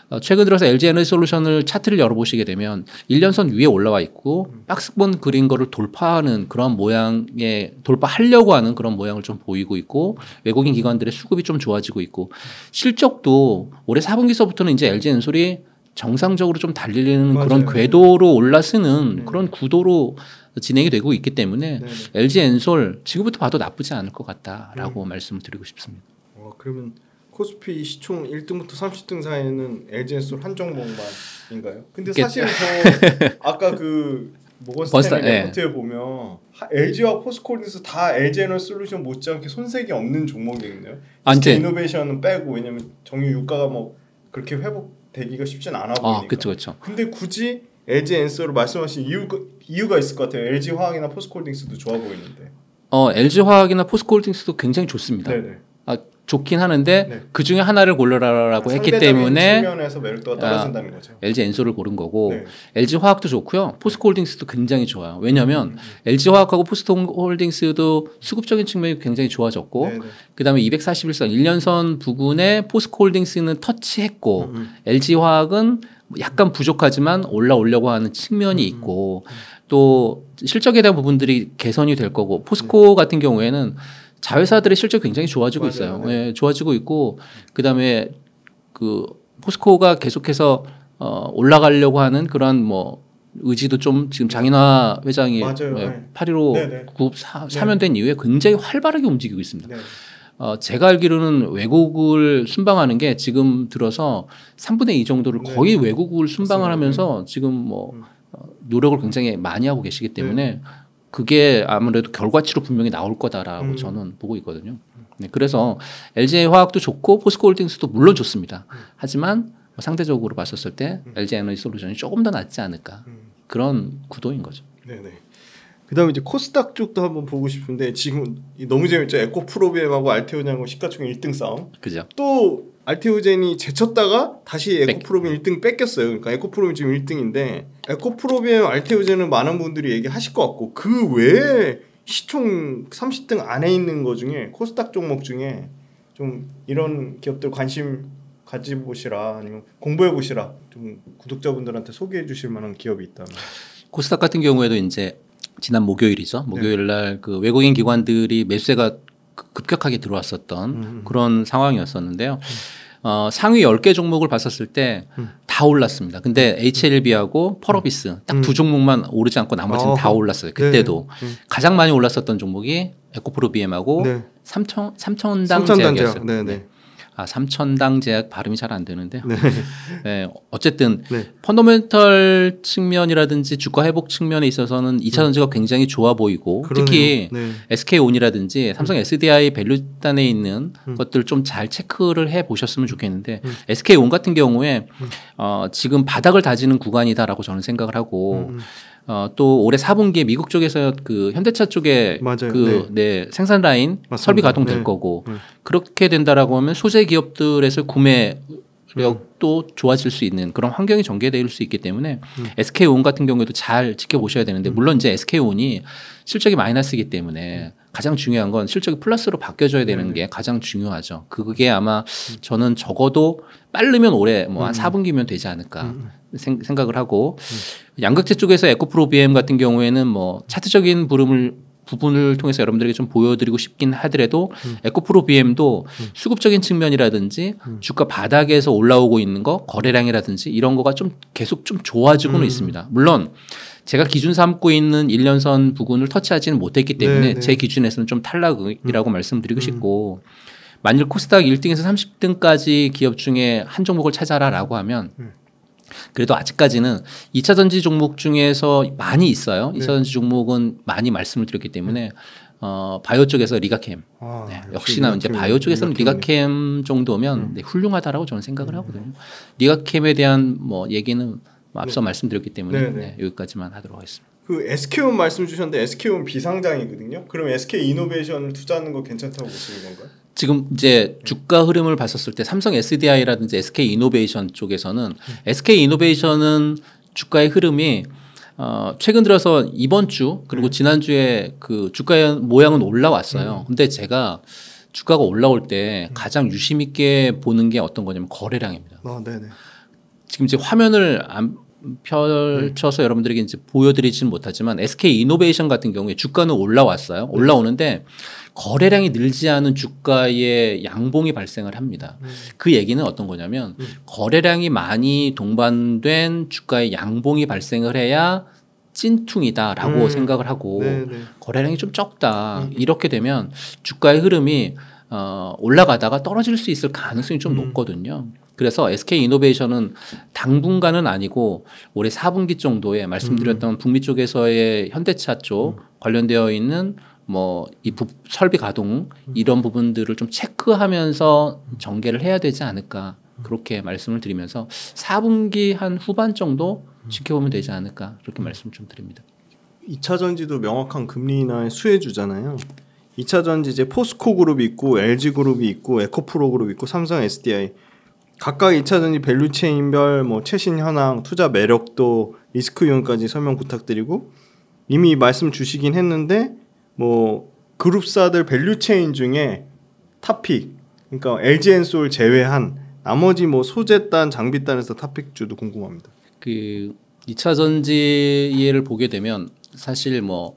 어, 최근 들어서 LG 에너지 솔루션을 차트를 열어보시게 되면 1년선 위에 올라와 있고 박스본 그린 거를 돌파하는 그런 모양의 돌파하려고 하는 그런 모양을 좀 보이고 있고 외국인 기관들의 수급이 좀 좋아지고 있고 실적도 올해 4분기서부터는 이제 LG 엔솔이 정상적으로 좀 달리는 맞아요. 그런 궤도로 올라서는 네. 그런 구도로 진행이 되고 있기 때문에 네. 네. LG 엔솔 지금부터 봐도 나쁘지 않을 것 같다라고 네. 말씀을 드리고 싶습니다. 어, 그러면 코스피 시총 1등부터 30등 사이에는 LG엔솔 한정봉만인가요? 근데 있겠죠. 사실 저 아까 그 모건스탠리 예. 포트에 네. 보면 LG와 포스코린스 다 l g 에 솔루션 못지않게 손색이 없는 종목이네요 안테 아, 이노베이션은 빼고 왜냐면 정유 유가가 뭐 그렇게 회복되기가 쉽진 않아 보니까. 아, 그쵸, 그쵸. 근데 굳이 LG 엔솔을 말씀하신 이유가, 이유가 있을 것 같아요. LG 화학이나 포스코홀딩스도 좋아 보이는데. 어, LG 화학이나 포스코홀딩스도 굉장히 좋습니다. 네네. 좋긴 하는데 네. 그 중에 하나를 골라라라고 아, 했기 때문에 측면에서 매력도가 아, 떨어진다는 거죠. 아, LG 엔소를 고른 거고 네. LG 화학도 좋고요. 포스코홀딩스도 네. 굉장히 좋아요. 왜냐하면 음, 음. LG 화학하고 포스코홀딩스도 수급적인 측면이 굉장히 좋아졌고 네, 네. 그다음에 241선 1년선 부근에 포스코홀딩스는 터치했고 음, LG 음. 화학은 약간 부족하지만 올라오려고 하는 측면이 음, 음, 있고 또 실적에 대한 부분들이 개선이 될 거고 포스코 네. 같은 경우에는 자회사들의 실적 굉장히 좋아지고 맞아요. 있어요. 네. 예, 좋아지고 있고 그다음에 그 포스코가 계속해서 어, 올라가려고 하는 그런 뭐 의지도 좀 지금 장인화 회장이 예, 8 1구 사면된 이후에 굉장히 활발하게 움직이고 있습니다. 네. 어, 제가 알기로는 외국을 순방하는 게 지금 들어서 3분의 2 정도를 네. 거의 외국을 순방을 하면서 네. 지금 뭐 음. 어, 노력을 굉장히 많이 하고 계시기 때문에 네. 그게 아무래도 결과치로 분명히 나올 거다라고 음. 저는 보고 있거든요. 네, 그래서 LG 화학도 좋고 포스코홀딩스도 물론 좋습니다. 음. 하지만 뭐 상대적으로 봤었을 때 음. LG 에너지 솔루션이 조금 더 낫지 않을까 음. 그런 구도인 거죠. 네네. 그다음에 이제 코스닥 쪽도 한번 보고 싶은데 지금 너무 재밌죠. 에코프로비엠하고 알테오냐고 시가총 액 1등 싸움. 그죠. 또 알테오젠이 제쳤다가 다시 에코프로빈 백. 1등 뺏겼어요. 그러니까 에코프로빈 지금 1등인데 에코프로빈 알테오젠은 많은 분들이 얘기하실 것 같고 그 외에 시총 30등 안에 있는 거 중에 코스닥 종목 중에 좀 이런 기업들 관심 가지보시라 아니면 공부해 보시라 좀 구독자분들한테 소개해 주실 만한 기업이 있다면 코스닥 같은 경우에도 이제 지난 목요일이죠. 목요일 날그 네. 그 외국인 기관들이 매수세가 급격하게 들어왔었던 음, 음. 그런 상황이었었는데요. 어, 상위 10개 종목을 봤었을 때다 음. 올랐습니다. 근데 음. HLB하고 펄어비스 딱 두 종목만 오르지 않고 나머지는 어. 다 올랐어요. 그때도 네. 네. 가장 많이 올랐었던 종목이 에코프로 비엠하고삼청 네. 삼천당 제약이었어요. 네. 네. 아 삼천당 제약 발음이 잘 안 되는데요. 네. 네. 어쨌든 네. 펀더멘털 측면이라든지 주가 회복 측면에 있어서는 2차 전지가 굉장히 좋아 보이고 그러네요. 특히 네. SK온이라든지 삼성 음. SDI 밸류단에 있는 음. 것들 좀 잘 체크를 해 보셨으면 좋겠는데 음. SK온 같은 경우에 음. 어 지금 바닥을 다지는 구간이다라고 저는 생각을 하고 음, 음. 어, 또 올해 4분기에 미국 쪽에서 그 현대차 쪽에 그 네. 네. 생산 라인 맞습니다. 설비 가동될 네. 거고 네. 그렇게 된다라고 하면 소재 기업들에서 구매 력도 음. 좋아질 수 있는 그런 환경이 전개될 수 있기 때문에 음. SK온 같은 경우에도 잘 지켜보셔야 되는데 음. 물론 이제 SK온이 실적이 마이너스이기 때문에 음. 가장 중요한 건 실적이 플러스로 바뀌어져야 되는 게 가장 중요하죠. 그게 아마 저는 적어도 빠르면 올해 뭐 한 4분기면 음. 되지 않을까 음, 음. 생, 각을 하고 양극재 쪽에서 에코프로 BM 같은 경우에는 뭐 차트적인 부름을 부분을 통해서 여러분들에게 좀 보여드리고 싶긴 하더라도 음. 에코프로 BM도 음. 수급적인 측면이라든지 음. 주가 바닥에서 올라오고 있는 거 거래량이라든지 이런 거가 좀 계속 좀 좋아지고는 있습니다. 물론 제가 기준 삼고 있는 1년선 부근을 터치하지는 못했기 네, 때문에 네네. 제 기준에서는 좀 탈락이라고 음. 말씀드리고 음. 싶고 만일 코스닥 1등에서 30등까지 기업 중에 한 종목을 찾아라라고 하면 음. 그래도 아직까지는 2차 전지 종목 중에서 많이 있어요. 2차 전지 종목은 많이 말씀을 드렸기 때문에 음. 어, 바이오 쪽에서 리가캠. 아, 네. 역시 나 이제 바이오 쪽에서는 리가캠, 리가캠 정도면 음. 네, 훌륭하다라고 저는 생각을 음. 하거든요. 리가캠에 대한 뭐 얘기는 뭐 앞서 네. 말씀드렸기 때문에 네, 네. 네 여기까지만 하도록 하겠습니다. 그 SK온 말씀 주셨는데 SK온 비상장이거든요. 그럼 SK 이노베이션을 투자하는 거 괜찮다고 보시는 건가요? 지금 이제 주가 흐름을 봤었을 때 삼성 SDI라든지 SK 이노베이션 쪽에서는 음. SK 이노베이션은 주가의 흐름이 어, 최근 들어서 이번 주 그리고 네. 지난주에 그 주가의 모양은 올라왔어요. 음. 근데 제가 주가가 올라올 때 음. 가장 유심 있게 보는 게 어떤 거냐면 거래량입니다. 어, 지금 제 화면을 안 펼쳐서 네. 여러분들에게 이제 보여드리지는 못하지만 SK 이노베이션 같은 경우에 주가는 올라왔어요. 네. 올라오는데 거래량이 늘지 않은 주가에 양봉이 발생을 합니다. 음. 그 얘기는 어떤 거냐면 음. 거래량이 많이 동반된 주가의 양봉이 발생을 해야 찐퉁이다라고 음. 생각을 하고 네네. 네. 거래량이 좀 적다 이렇게 되면 주가의 흐름이 어, 올라가다가 떨어질 수 있을 가능성이 좀 음. 높거든요. 그래서 SK 이노베이션은 당분간은 아니고 올해 4분기 정도에 말씀드렸던 음. 북미 쪽에서의 현대차 쪽 음. 관련되어 있는 뭐이 설비 가동 음. 이런 부분들을 좀 체크하면서 전개를 해야 되지 않을까 음. 그렇게 말씀을 드리면서 4분기 한 후반 정도 음. 지켜보면 되지 않을까 그렇게 말씀 을좀 드립니다. 2차 전지도 명확한 금리 인하의 수혜주잖아요. 2차 전지 이제 포스코 그룹이 있고 LG 그룹이 있고 에코프로 그룹이 있고 삼성 SDI 각각 2차 전지 밸류 체인별 뭐 최신 현황, 투자 매력도, 리스크 유형까지 설명 부탁드리고 이미 말씀 주시긴 했는데 뭐 그룹사들 밸류 체인 중에 탑픽 그러니까 LG 엔솔 제외한 나머지 뭐 소재단, 장비단에서 탑픽주도 궁금합니다. 그 2차 전지를 이해 보게 되면 사실 뭐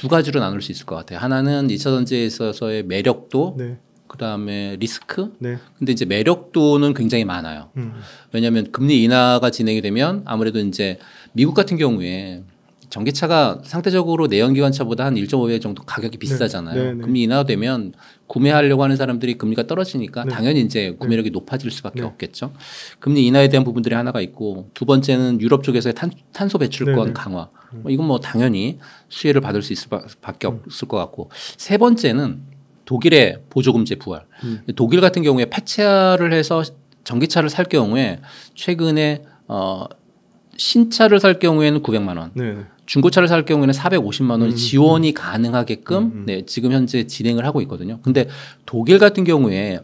두 가지로 나눌 수 있을 것 같아요. 하나는 2차 전지에 있어서의 매력도 네. 그다음에 리스크. 네. 근데 이제 매력도는 굉장히 많아요. 음. 왜냐하면 금리 인하가 진행이 되면 아무래도 이제 미국 같은 경우에 전기차가 상대적으로 내연기관차보다 한 1.5배 정도 가격이 네. 비싸잖아요. 네, 네, 네. 금리 인하되면 구매하려고 하는 사람들이 금리가 떨어지니까 네. 당연히 이제 네. 구매력이 높아질 수밖에 없겠죠. 금리 인하에 대한 부분들이 하나가 있고 두 번째는 유럽 쪽에서의 탄, 탄소 배출권 강화. 뭐 이건 뭐 당연히 수혜를 받을 수 있을 밖에 음. 없을 것 같고 세 번째는 독일의 보조금제 부활. 음. 독일 같은 경우에 폐차를 해서 전기차를 살 경우에 최근에 어 신차를 살 경우에는 900만 원, 네. 중고차를 살 경우에는 450만 원 음. 지원이 가능하게끔 음, 음 네, 지금 현재 진행을 하고 있거든요. 근데 독일 같은 경우에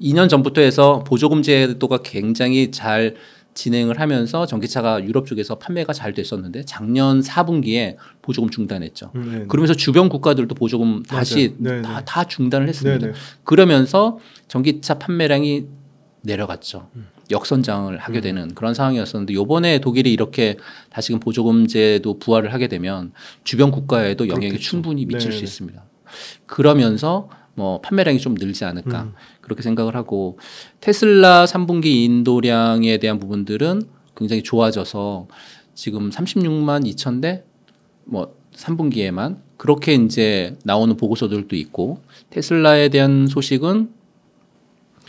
2년 전부터 해서 보조금제도가 굉장히 잘 진행을 하면서 전기차가 유럽 쪽에서 판매가 잘 됐었는데 작년 4분기에 보조금 중단했죠. 네네. 음, 네. 그러면서 주변 국가들도 보조금 다시 네, 네. 다, 다, 중단을 했습니다. 네네. 그러면서 전기차 판매량이 내려갔죠. 음. 역선장을 하게 음. 되는 그런 상황이었었는데 요번에 독일이 이렇게 다시금 보조금제도 부활을 하게 되면 주변 국가에도 영향이 그렇겠죠. 충분히 미칠 네네. 수 있습니다. 그러면서 뭐 판매량이 좀 늘지 않을까 음. 그렇게 생각을 하고 테슬라 3분기 인도량에 대한 부분들은 굉장히 좋아져서 지금 36만 2천 대뭐 3분기에만 그렇게 이제 나오는 보고서들도 있고 테슬라에 대한 소식은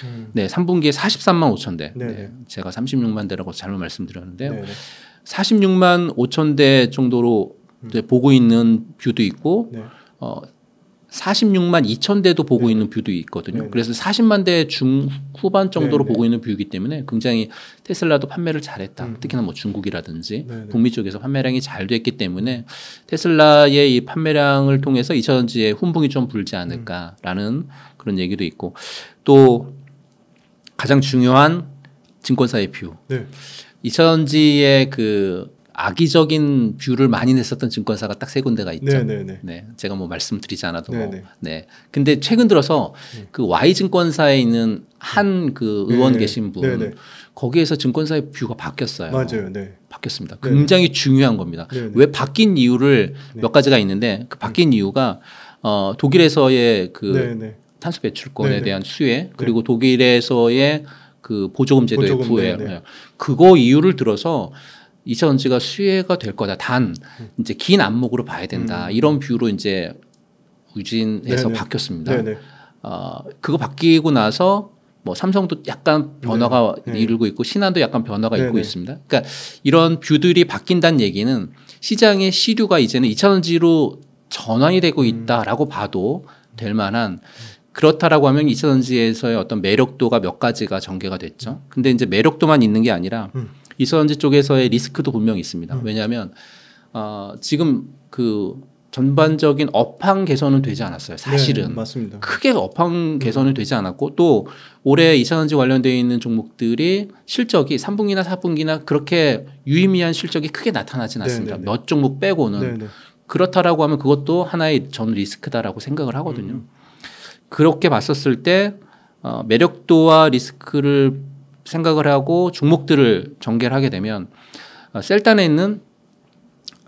음. 네 3분기에 43만 5천 대 네, 제가 36만 대라고 잘못 말씀드렸는데요 네네. 46만 5천 대 정도로 음. 보고 있는 뷰도 있고 네. 어, 46만 2천 대도 보고 네. 있는 뷰도 있거든요. 네. 네. 그래서 40만 대 중후반 정도로 네, 네. 보고 있는 뷰이기 때문에 굉장히 테슬라도 판매를 잘했다. 음. 특히나 뭐 중국이라든지 네, 북미 쪽에서 판매량이 잘 됐기 때문에 테슬라의 이 판매량을 통해서 이차전지의 훈풍이 좀 불지 않을까라는 음. 그런 얘기도 있고 또 가장 중요한 증권사의 뷰. 이차전지의그 악의적인 뷰를 많이 냈었던 증권사가 딱 세 군데가 있죠. 네네네. 네, 네. 네, 제가 뭐 말씀드리지 않아도 네네. 뭐. 네. 네. 근데 최근 들어서 네. 그 Y 증권사에 있는 한 그 의원 네네. 계신 분 네네. 거기에서 증권사의 뷰가 바뀌었어요. 맞아요. 네. 바뀌었습니다. 굉장히 중요한 겁니다. 왜 바뀐 이유를 몇 가지가 있는데 그 바뀐 음. 이유가 어 독일에서의 그 탄소 배출권에 대한 수혜 그리고 독일에서의 그 보조금제도의 보조금, 부에 그거 이유를 들어서 이차전지가 수혜가 될 거다. 단 음. 이제 긴 안목으로 봐야 된다. 음. 이런 뷰로 이제 우진해서 네네. 바뀌었습니다. 네네. 어, 그거 바뀌고 나서 뭐 삼성도 약간 변화가 네네. 네. 이르고 있고 신한도 약간 변화가 있고 있습니다. 그러니까 이런 뷰들이 바뀐다는 얘기는 시장의 시류가 이제는 이차전지로 전환이 되고 음. 있다라고 음. 봐도 될 만한 그렇다라고 하면 이차 전지에서의 어떤 매력도가 몇 가지가 전개가 됐죠. 음. 근데 이제 매력도만 있는 게 아니라 음. 이선지 쪽에서의 리스크도 분명히 있습니다. 음. 왜냐하면 어, 지금 그 전반적인 업황 개선은 되지 않았어요. 네, 사실은 네, 크게 업황 음. 개선은 되지 않았고 또 올해 이차전지 관련되어 있는 종목들이 실적이 3분기나 4분기나 그렇게 유의미한 실적이 크게 나타나진 네, 않습니다. 네, 네, 몇 종목 빼고는 네, 그렇다라고 하면 그것도 하나의 전 리스크다라고 생각을 하거든요. 음. 그렇게 봤었을 때 어, 매력도와 리스크를 생각을 하고 종목들을 전개를 하게 되면 어, 셀단에 있는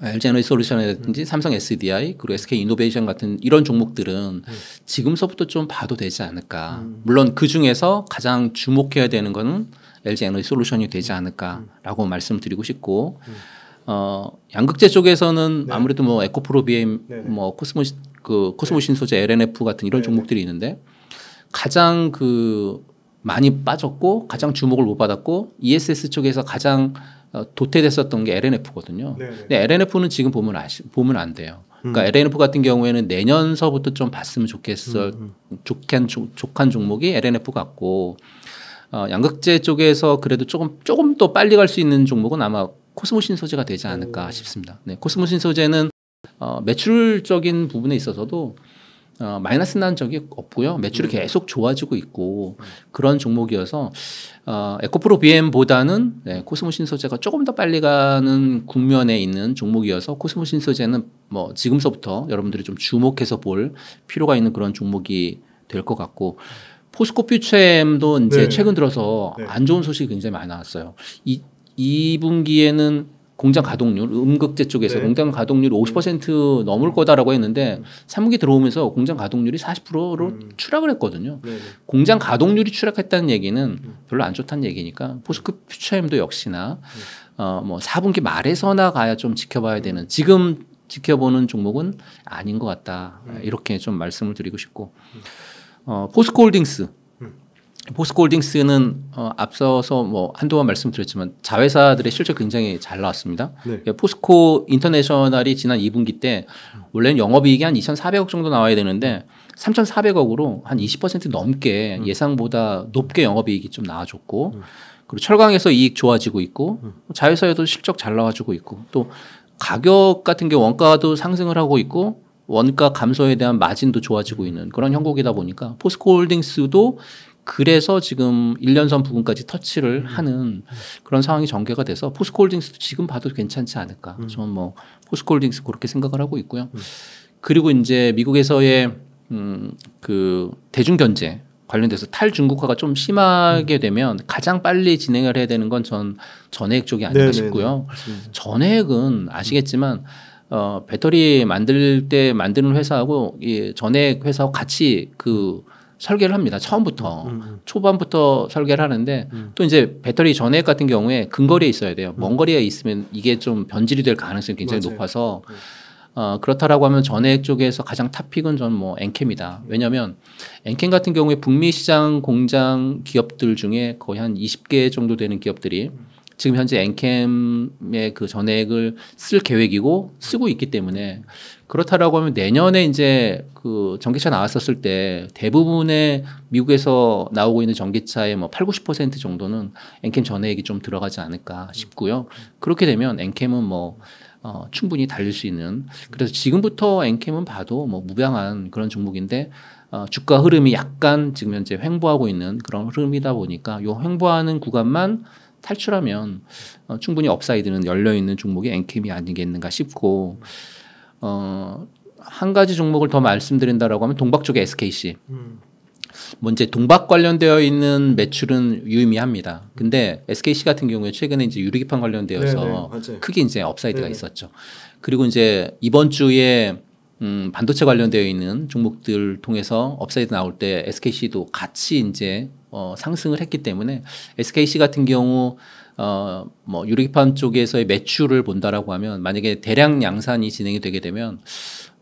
LG 에너지 솔루션이라든지 삼성 SDI 그리고 SK 이노베이션 같은 이런 종목들은 음. 지금서부터 좀 봐도 되지 않을까. 음. 물론 그 중에서 가장 주목해야 되는 거는 LG 에너지 솔루션이 되지 않을까라고 음. 말씀드리고 싶고 어 양극재 쪽에서는 네. 아무래도 뭐 에코프로 비엠 네. 네. 뭐 코스모 그 코스모 신소재 네. LNF 같은 이런 네, 네. 종목들이 있는데 가장 그 많이 빠졌고 가장 주목을 못 받았고 ESS 쪽에서 가장 어, 도태됐었던 게 LNF거든요. 네, 네 근데 LNF는 지금 보면 아시, 보면 안 돼요. 그러니까 음. LNF 같은 경우에는 내년서부터 좀 봤으면 좋겠어 좋 음. 족한 음. 족한 종목이 LNF 같고 어, 양극재 쪽에서 그래도 조금 조금 더 빨리 갈 수 있는 종목은 아마 코스모신 소재가 되지 않을까 오. 싶습니다. 네, 코스모신 소재는 어, 매출적인 부분에 있어서도 어, 마이너스 난 적이 없고요. 매출이 음. 계속 좋아지고 있고 음. 그런 종목이어서 어, 에코프로 BM보다는 네, 코스모 신소재가 조금 더 빨리 가는 국면에 있는 종목이어서 코스모 신소재는 뭐 지금서부터 여러분들이 좀 주목해서 볼 필요가 있는 그런 종목이 될 것 같고 포스코 퓨처엠도 이제 네. 최근 들어서 네. 안 좋은 소식이 굉장히 많이 나왔어요. 이 2분기에는 공장 가동률 음극재 쪽에서 네. 공장 가동률 50% 넘을 거다라고 했는데 3분기 음. 들어오면서 공장 가동률이 40%로 음. 추락을 했거든요. 네. 공장 가동률이 추락했다는 얘기는 음. 별로 안 좋다는 얘기니까 포스코 퓨처엠도 역시나 어뭐 4분기 말에서나 가야 좀 지켜봐야 음. 되는 지금 지켜보는 종목은 아닌 것 같다. 이렇게 좀 말씀을 드리고 싶고 어 포스코 홀딩스 포스코홀딩스는 어, 앞서서 뭐 한동안 말씀드렸지만 자회사들의 실적 굉장히 잘 나왔습니다. 네. 예, 포스코 인터내셔널이 지난 2분기 때 원래는 영업이익이 한 2,400억 정도 나와야 되는데 3,400억으로 한 20% 넘게 음. 예상보다 높게 영업이익이 좀 나와줬고 음. 그리고 철강에서 이익 좋아지고 있고 음. 자회사에도 실적 잘 나와주고 있고 또 가격 같은 게 원가도 상승을 하고 있고 원가 감소에 대한 마진도 좋아지고 있는 그런 형국이다 보니까 포스코홀딩스도 그래서 지금 1년선 부분까지 터치를 음. 하는 그런 상황이 전개가 돼서 포스코홀딩스도 지금 봐도 괜찮지 않을까. 음. 저는 뭐 포스코홀딩스 그렇게 생각을 하고 있고요. 음. 그리고 이제 미국에서의 음, 그 대중견제 관련돼서 탈중국화가 좀 심하게 되면 가장 빨리 진행을 해야 되는 건 전 전해액 쪽이 아닌가 네네네. 네, 싶고요. 네. 전해액은 아시겠지만 어, 배터리 만들 때 만드는 회사하고 이 전해액 회사하고 같이 그 설계를 합니다. 처음부터 음, 음, 음. 초반부터 설계를 하는데 음. 또 이제 배터리 전액 같은 경우에 근거리에 음. 있어야 돼요. 먼 거리에 있으면 이게 좀 변질이 될 가능성이 굉장히 맞아요. 높아서 어, 그렇다라고 하면 전액 쪽에서 가장 탑픽은 저는 뭐 엔캠이다. 왜냐하면 엔캠 같은 경우에 북미 시장 공장 기업들 중에 거의 한 20개 정도 되는 기업들이 지금 현재 엔캠의 그 전액을 쓸 계획이고 쓰고 있기 때문에 그렇다라고 하면 내년에 이제 그 전기차 나왔었을 때 대부분의 미국에서 나오고 있는 전기차의 뭐 8, 90% 정도는 엔캠 전액이 좀 들어가지 않을까 싶고요. 그렇게 되면 엔캠은 뭐 어, 충분히 달릴 수 있는 그래서 지금부터 엔캠은 봐도 뭐 무방한 그런 종목인데 어, 주가 흐름이 약간 지금 현재 횡보하고 있는 그런 흐름이다 보니까 요 횡보하는 구간만 탈출하면 어, 충분히 업사이드는 열려 있는 종목이 엔캠이 아니겠는가 싶고 어, 한 가지 종목을 더 말씀드린다라고 하면 동박 쪽의 SKC. 음. 먼제 동박 관련되어 있는 매출은 유의미합니다. 근데 SKC 같은 경우에 최근에 이제 유리기판 관련되어서 네네, 네, 크게 이제 업사이드가 네네. 네. 있었죠. 그리고 이제 이번 주에 음, 반도체 관련되어 있는 종목들 통해서 업사이드 나올 때 SKC도 같이 이제 어, 상승을 했기 때문에 SKC 같은 경우 어, 뭐 유리판 기 쪽에서의 매출을 본다라고 하면 만약에 대량 양산이 진행이 되게 되면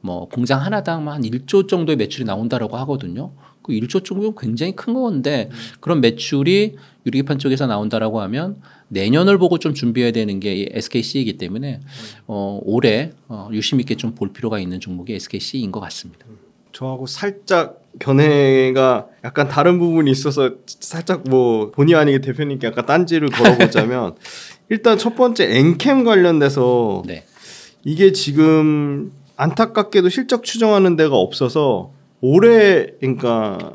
뭐 공장 하나당 뭐 한 1조 정도의 매출이 나온다라고 하거든요. 그 1조 정도면 굉장히 큰 건데 그런 매출이 유리판 기 쪽에서 나온다라고 하면 내년을 보고 좀 준비해야 되는 게 SKC이기 때문에 어, 올해 어, 유심 있게 좀 볼 필요가 있는 종목이 SKC인 것 같습니다. 저하고 살짝 견해가 약간 다른 부분이 있어서 살짝 뭐 본의 아니게 대표님께 약간 딴지를 걸어보자면 일단 첫 번째 엔캠 관련돼서 네. 이게 지금 안타깝게도 실적 추정하는 데가 없어서 올해 그러니까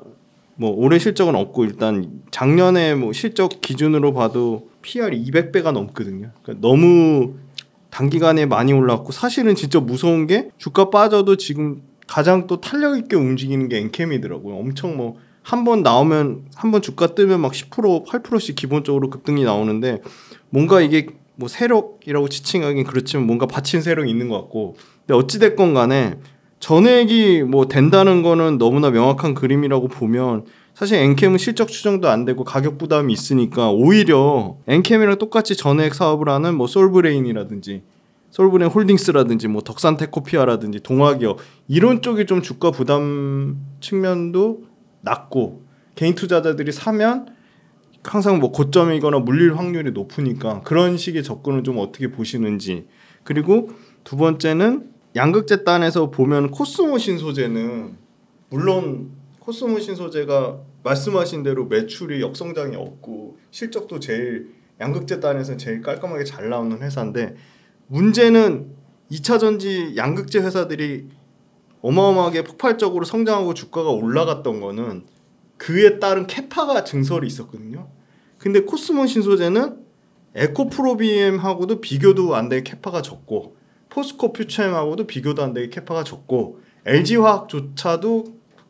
뭐 올해 실적은 없고 일단 작년에 뭐 실적 기준으로 봐도 PR 200배가 넘거든요. 그러니까 너무 단기간에 많이 올랐고 사실은 진짜 무서운 게 주가 빠져도 지금 가장 또 탄력 있게 움직이는 게 엔캠이더라고요. 엄청 뭐 한 번 나오면 한 번 주가 뜨면 막 10% 8%씩 기본적으로 급등이 나오는데 뭔가 이게 뭐 세력이라고 지칭하긴 그렇지만 뭔가 받친 세력이 있는 것 같고 근데 어찌 됐건 간에 전액이 뭐 된다는 거는 너무나 명확한 그림이라고 보면 사실 엔캠은 실적 추정도 안 되고 가격 부담이 있으니까 오히려 엔캠이랑 똑같이 전액 사업을 하는 뭐 솔브레인이라든지 서울은행 홀딩스라든지 뭐 덕산테코피아라든지 동아기업 이런 쪽이 좀 주가 부담 측면도 낮고 개인 투자자들이 사면 항상 뭐 고점이거나 물릴 확률이 높으니까 그런 식의 접근을 좀 어떻게 보시는지 그리고 두 번째는 양극재 단에서 보면 코스모신 소재는 물론 코스모신 소재가 말씀하신 대로 매출이 역성장이 없고 실적도 제일 양극재 단에서 제일 깔끔하게 잘 나오는 회사인데 문제는 2차 전지 양극재 회사들이 어마어마하게 폭발적으로 성장하고 주가가 올라갔던 거는 그에 따른 캐파가 증설이 있었거든요. 근데 코스몬 신소재는 에코프로비엠하고도 비교도 안 되게 캐파가 적고 포스코 퓨처엠하고도 비교도 안 되게 캐파가 적고 LG화학조차도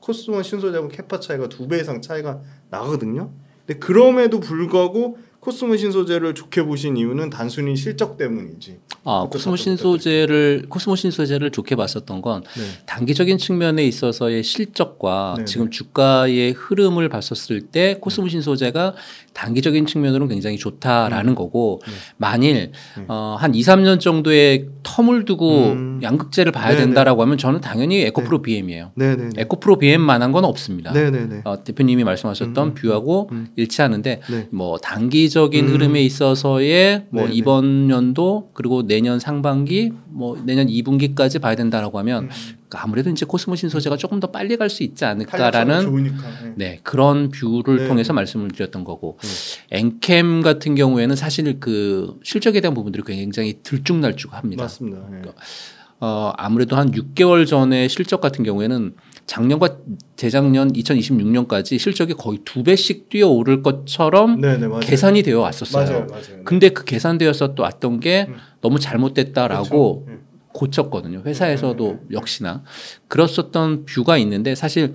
코스몬 신소재하고 캐파 차이가 두 배 이상 차이가 나거든요. 근데 그럼에도 불구하고 코스모 신소재를 좋게 보신 이유는 단순히 실적 때문이지. 아, 코스모 신소재를 코스모 신소재를 좋게 봤었던 건 네. 단기적인 측면에 있어서의 실적과 네 지금 주가의 흐름을 봤었을 때 코스모 네. 신소재가 단기적인 측면으로는 굉장히 좋다라는 음. 거고 네. 만일 네. 어, 한 2, 3년 정도의 텀을 두고 음. 양극재를 봐야 네네. 네. 된다라고 하면 저는 당연히 에코프로 네. BM이에요. 네네. 네, 에코프로 BM만한 건 없습니다. 네, 어, 대표님이 말씀하셨던 음. 음 뷰하고 음, 일치하는데 뭐 단기적인 흐름에 있어서의 뭐 네네. 이번 년도 그리고 내년 상반기 뭐 내년 2분기까지 봐야 된다라고 하면 않을까. 그러니까 아무래도 이제 코스모 신소재가 음. 조금 더 빨리 갈 수 있지 않을까라는 네. 네. 그런 뷰를 네. 통해서 말씀을 드렸던 거고 네. 엔캠 같은 경우에는 사실 그 실적에 대한 부분들이 굉장히 들쭉날쭉합니다. 맞습니다. 예. 그러니까, 어, 아무래도 한 6개월 전에 실적 같은 경우에는 작년과 재작년 2026년까지 실적이 거의 두 배씩 뛰어오를 것처럼 네네, 네, 계산이 되어 왔었어요. 맞아요, 맞아요. 근데 그 계산되어서 또 왔던 게 음. 너무 잘못됐다라고 그렇죠. 예. 고쳤거든요. 회사에서도 음. 역시나 그랬었던 뷰가 있는데 사실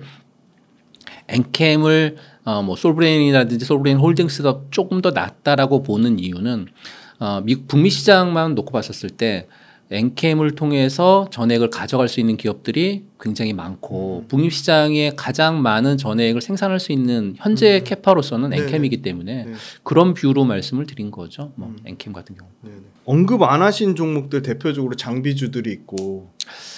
엔캠을 어뭐 솔브레인이라든지 솔브레인 홀딩스가 조금 더 낫다라고 보는 이유는 어, 미, 북미 시장만 놓고 봤었을 때 엔캠을 통해서 전액을 가져갈 수 있는 기업들이 굉장히 많고 음. 북립 시장에 가장 많은 전액을 생산할 수 있는 현재 음. 캐파로서는 엔캠이기 때문에 네 그런 뷰로 말씀을 드린 거죠. 뭐 음. 엔캠 같은 경우. 네네. 언급 안 하신 종목들 대표적으로 장비주들이 있고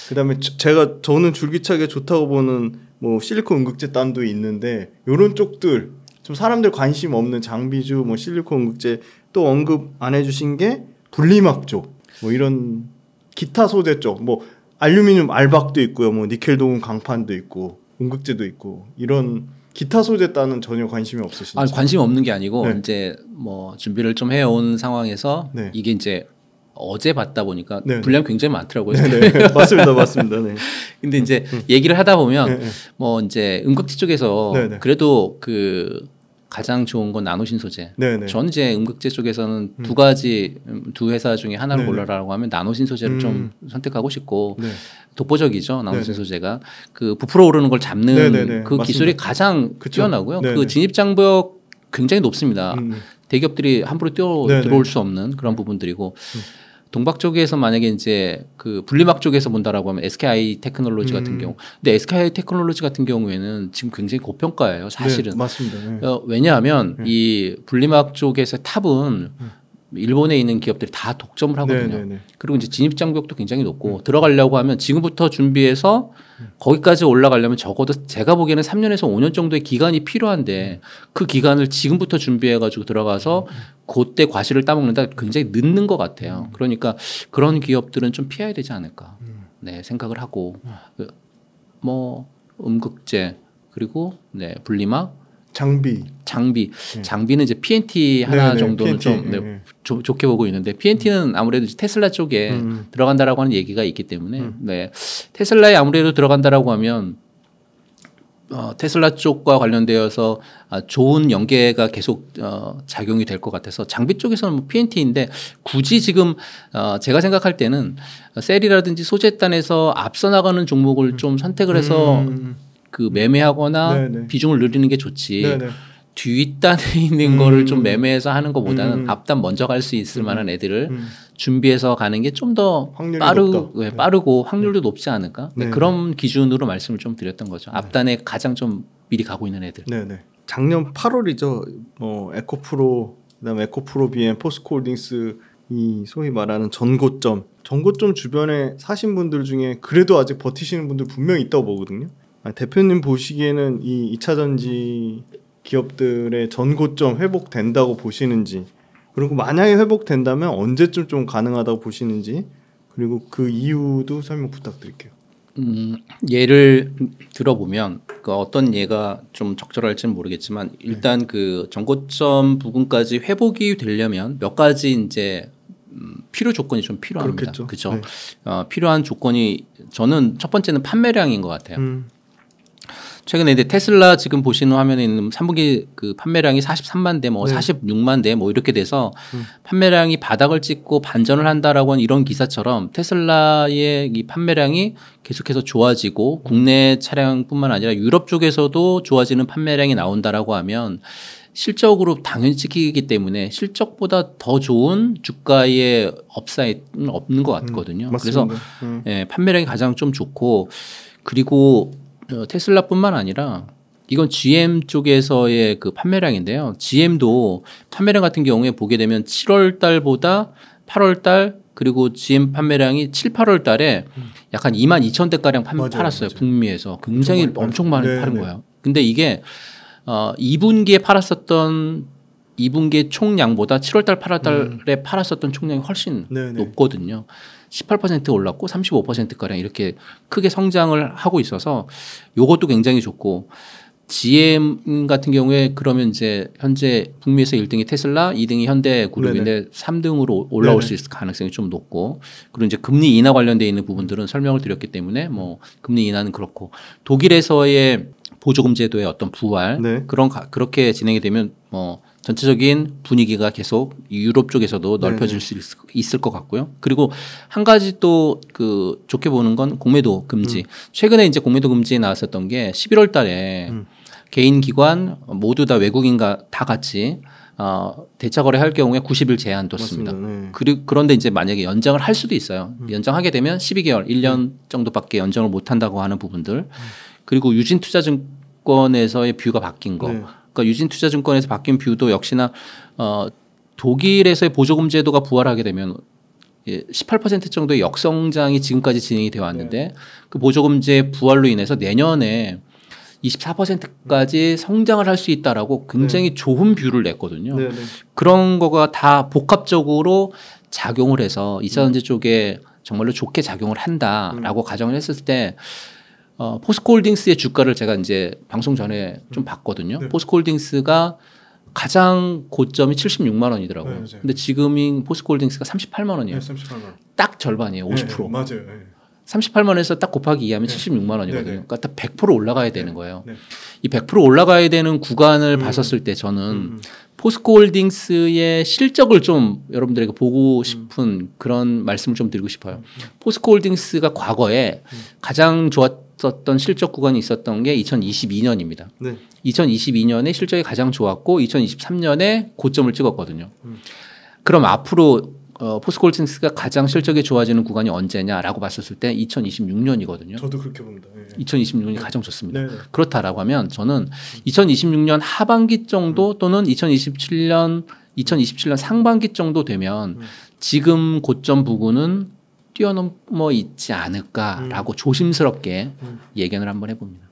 그다음에 저, 제가 저는 줄기차게 좋다고 보는 뭐 실리콘 응극제 딴도 있는데 요런 음. 쪽들 좀 사람들 관심 없는 장비주 뭐 실리콘 응극제또 언급 안 해주신 게 분리막 쪽뭐 이런 기타 소재 쪽뭐 알루미늄 알박도 있고요, 뭐 니켈 도금 강판도 있고 음극재도 있고 이런 기타 소재 따는 전혀 관심이 없으신지? 아 관심 없는 게 아니고 네. 이제 뭐 준비를 좀 해온 상황에서 네. 이게 이제 어제 봤다 보니까 네. 분량 굉장히 많더라고요. 네, 네. 맞습니다, 맞습니다. 네. 근데 이제 얘기를 하다 보면 네, 뭐 이제 음극지 쪽에서 그래도 그 가장 좋은 건 나노신 소재. 네, 네. 전 이제 음극재 쪽에서는 음. 두 가지 음, 두 회사 중에 하나를 골라라고 네, 하면 나노신 소재를 음. 좀 선택하고 싶고 네. 독보적이죠 나노신 네네. 소재가 그 부풀어 오르는 걸 잡는 네네네. 그 맞습니다. 기술이 가장 그쵸? 뛰어나고요. 네네. 그 진입 장벽 굉장히 높습니다. 음. 대기업들이 함부로 뛰어 들어올 수 없는 그런 부분들이고 음. 동박 쪽에서 만약에 이제 그 분리막 쪽에서 본다라고 하면 SKI 테크놀로지 음. 같은 경우, 근데 SKI 테크놀로지 같은 경우에는 지금 굉장히 고평가예요, 네, 사실은. 네, 맞습니다. 네. 어, 왜냐하면 네. 이 분리막 쪽에서 탑은 음. 일본에 있는 기업들이 다 독점을 네, 하거든요. 네네네. 네. 그리고 이제 진입 장벽도 굉장히 높고 음. 들어가려고 하면 지금부터 준비해서 음. 거기까지 올라가려면 적어도 제가 보기에는 3년에서 5년 정도의 기간이 필요한데 그 기간을 지금부터 준비해 가지고 들어가서 그때 과실을 따먹는다 굉장히 늦는 것 같아요. 음. 그러니까 그런 기업들은 좀 피해야 되지 않을까 음. 네, 생각을 하고 음. 뭐 음극재 그리고 네, 분리막 장비. 장비. 예. 장비는 이제 PNT 네, 하나 네네, 정도는 PNT, 좀 네, 예, 예. 조, 좋게 보고 있는데 PNT는 음. 아무래도 테슬라 쪽에 음, 음. 들어간다라고 하는 얘기가 있기 때문에 음. 네. 테슬라에 아무래도 들어간다라고 하면 어, 테슬라 쪽과 관련되어서 아, 좋은 연계가 계속 어, 작용이 될 것 같아서 장비 쪽에서는 뭐 PNT인데 굳이 지금 어, 제가 생각할 때는 어, 셀이라든지 소재단에서 앞서 나가는 종목을 음. 좀 선택을 해서 그 매매하거나 네네. 음. 네. 비중을 늘리는 게 좋지. 네네. 네. 뒷단에 있는 음. 거를 좀 음. 매매해서 하는 것보다는 음. 앞단 먼저 갈 수 있을 음. 만한 애들을 음. 준비해서 가는 게 좀 더 빠르 네, 네, 빠르고 확률도 네. 높지 않을까 네. 그런 기준으로 말씀을 좀 드렸던 거죠. 앞단에 가장 좀 미리 가고 있는 애들. 네네. 작년 8월이죠. 어, 뭐, 에코프로 그다음에 코프로 비엔 포스코홀딩스 이 소위 말하는 전고점 전고점 주변에 사신 분들 중에 그래도 아직 버티시는 분들 분명히 있다고 보거든요. 아, 대표님 보시기에는 이 2차 전지 기업들의 전고점 회복된다고 보시는지 그리고 만약에 회복된다면 언제쯤 좀 가능하다고 보시는지 그리고 그 이유도 설명 부탁드릴게요. 음, 예를 들어보면 그 어떤 예가 좀 적절할지는 모르겠지만 네. 일단 네. 그 전고점 부근까지 회복이 되려면 몇 가지 이제 음, 필요 조건이 좀 필요합니다. 그렇죠. 네. 어, 필요한 조건이 저는 첫 번째는 판매량인 것 같아요. 음. 최근에 이제 테슬라 지금 보시는 화면에 있는 3분기 그 판매량이 43만 대, 뭐 네. 46만 대, 뭐 이렇게 돼서 음. 판매량이 바닥을 찍고 반전을 한다라고 하는 이런 기사처럼 테슬라의 이 판매량이 계속해서 좋아지고 국내 차량뿐만 아니라 유럽 쪽에서도 좋아지는 판매량이 나온다라고 하면 실적으로 당연히 찍히기 때문에 실적보다 더 좋은 주가의 업사이드는 없는 것 같거든요. 음, 그래서 음. 예, 판매량이 가장 좀 좋고 그리고 어, 테슬라뿐만 아니라 이건 GM 쪽에서의 그 판매량인데요. GM도 판매량 같은 경우에 보게 되면 7월 달보다 8월 달 그리고 GM 판매량이 7, 8월 달에 약간 2만 2천 대가량 판, 맞아 팔았어요. 맞아요. 북미에서. 굉장히 엄청 많이 네, 팔은 네. 거예요. 근데 이게 어 2분기에 팔았었던 2분기 총량보다 7월 달, 8월 음. 달에 음. 팔았었던 총량이 훨씬 네, 네. 높거든요. 18% 올랐고 35%가량 이렇게 크게 성장을 하고 있어서 요것도 굉장히 좋고 GM 같은 경우에 그러면 이제 현재 북미에서 1등이 테슬라, 2등이 현대 그룹인데 네네. 3등으로 올라올 네네. 수 있을 가능성이 좀 높고 그리고 이제 금리 인하 관련돼 있는 부분들은 설명을 드렸기 때문에 뭐 금리 인하는 그렇고 독일에서의 보조금 제도의 어떤 부활 네. 그런 가, 그렇게 진행이 되면 뭐 전체적인 분위기가 계속 유럽 쪽에서도 네. 넓혀질 수 있을, 있을 것 같고요. 그리고 한 가지 또 그 좋게 보는 건 공매도 금지. 음. 최근에 이제 공매도 금지 나왔었던 게 11월 달에 음. 개인 기관 모두 다 외국인과 다 같이 어, 대차 거래할 경우에 90일 제한 뒀습니다. 네. 그리 그런데 이제 만약에 연장을 할 수도 있어요. 음. 연장하게 되면 12개월, 1년 음. 정도밖에 연장을 못 한다고 하는 부분들. 음. 그리고 유진 투자증권에서의 뷰가 바뀐 거. 네. 그러니까 유진투자증권에서 바뀐 뷰도 역시나 어, 독일에서의 보조금 제도가 부활하게 되면 18% 예, 정도의 역성장이 지금까지 진행이 되어 왔는데 네. 그 보조금제 부활로 인해서 내년에 24%까지 성장을 할 수 있다라고 굉장히 네. 좋은 뷰를 냈거든요. 네, 네, 그런 거가 다 복합적으로 작용을 해서 이차전지 쪽에 정말로 좋게 작용을 한다라고 음. 가정을 했을 때 어, 포스코홀딩스의 주가를 제가 이제 방송 전에 음. 좀 봤거든요. 네. 포스코홀딩스가 가장 고점이 76만 원이더라고요. 네, 근데 지금인 포스코홀딩스가 38만 원이에요. 네, 38만 원. 딱 절반이에요. 50%. 네, 맞아요. 네. 예. 38만 원에서 딱 곱하기 2하면 네. 76만 원이거든요. 네, 네. 그러니까 딱 100% 올라가야 네, 되는 거예요. 이 100% 올라가야 되는 구간을 음. 봤었을 때 저는 음. 음. 포스코홀딩스의 실적을 좀 여러분들에게 보고 음. 싶은 음. 그런 말씀을 좀 드리고 싶어요. 포스코홀딩스가 과거에 가장 좋았 좋었던 실적 구간이 있었던 게 2022년입니다. 네. 2022년에 실적이 가장 좋았고 2023년에 고점을 찍었거든요. 음. 그럼 앞으로 어, 포스코홀딩스가 가장 실적이 좋아지는 구간이 언제냐라고 봤었을 때 2026년이거든요. 저도 그렇게 봅니다. 예. 2026년이 가장 좋습니다. 네, 네. 그렇다라고 하면 저는 2026년 하반기 정도 음. 또는 2027년 2027년 상반기 정도 되면 음. 지금 고점 부근은 뛰어넘어 있지 않을까라고 음. 조심스럽게 음. 예견을 한번 해봅니다.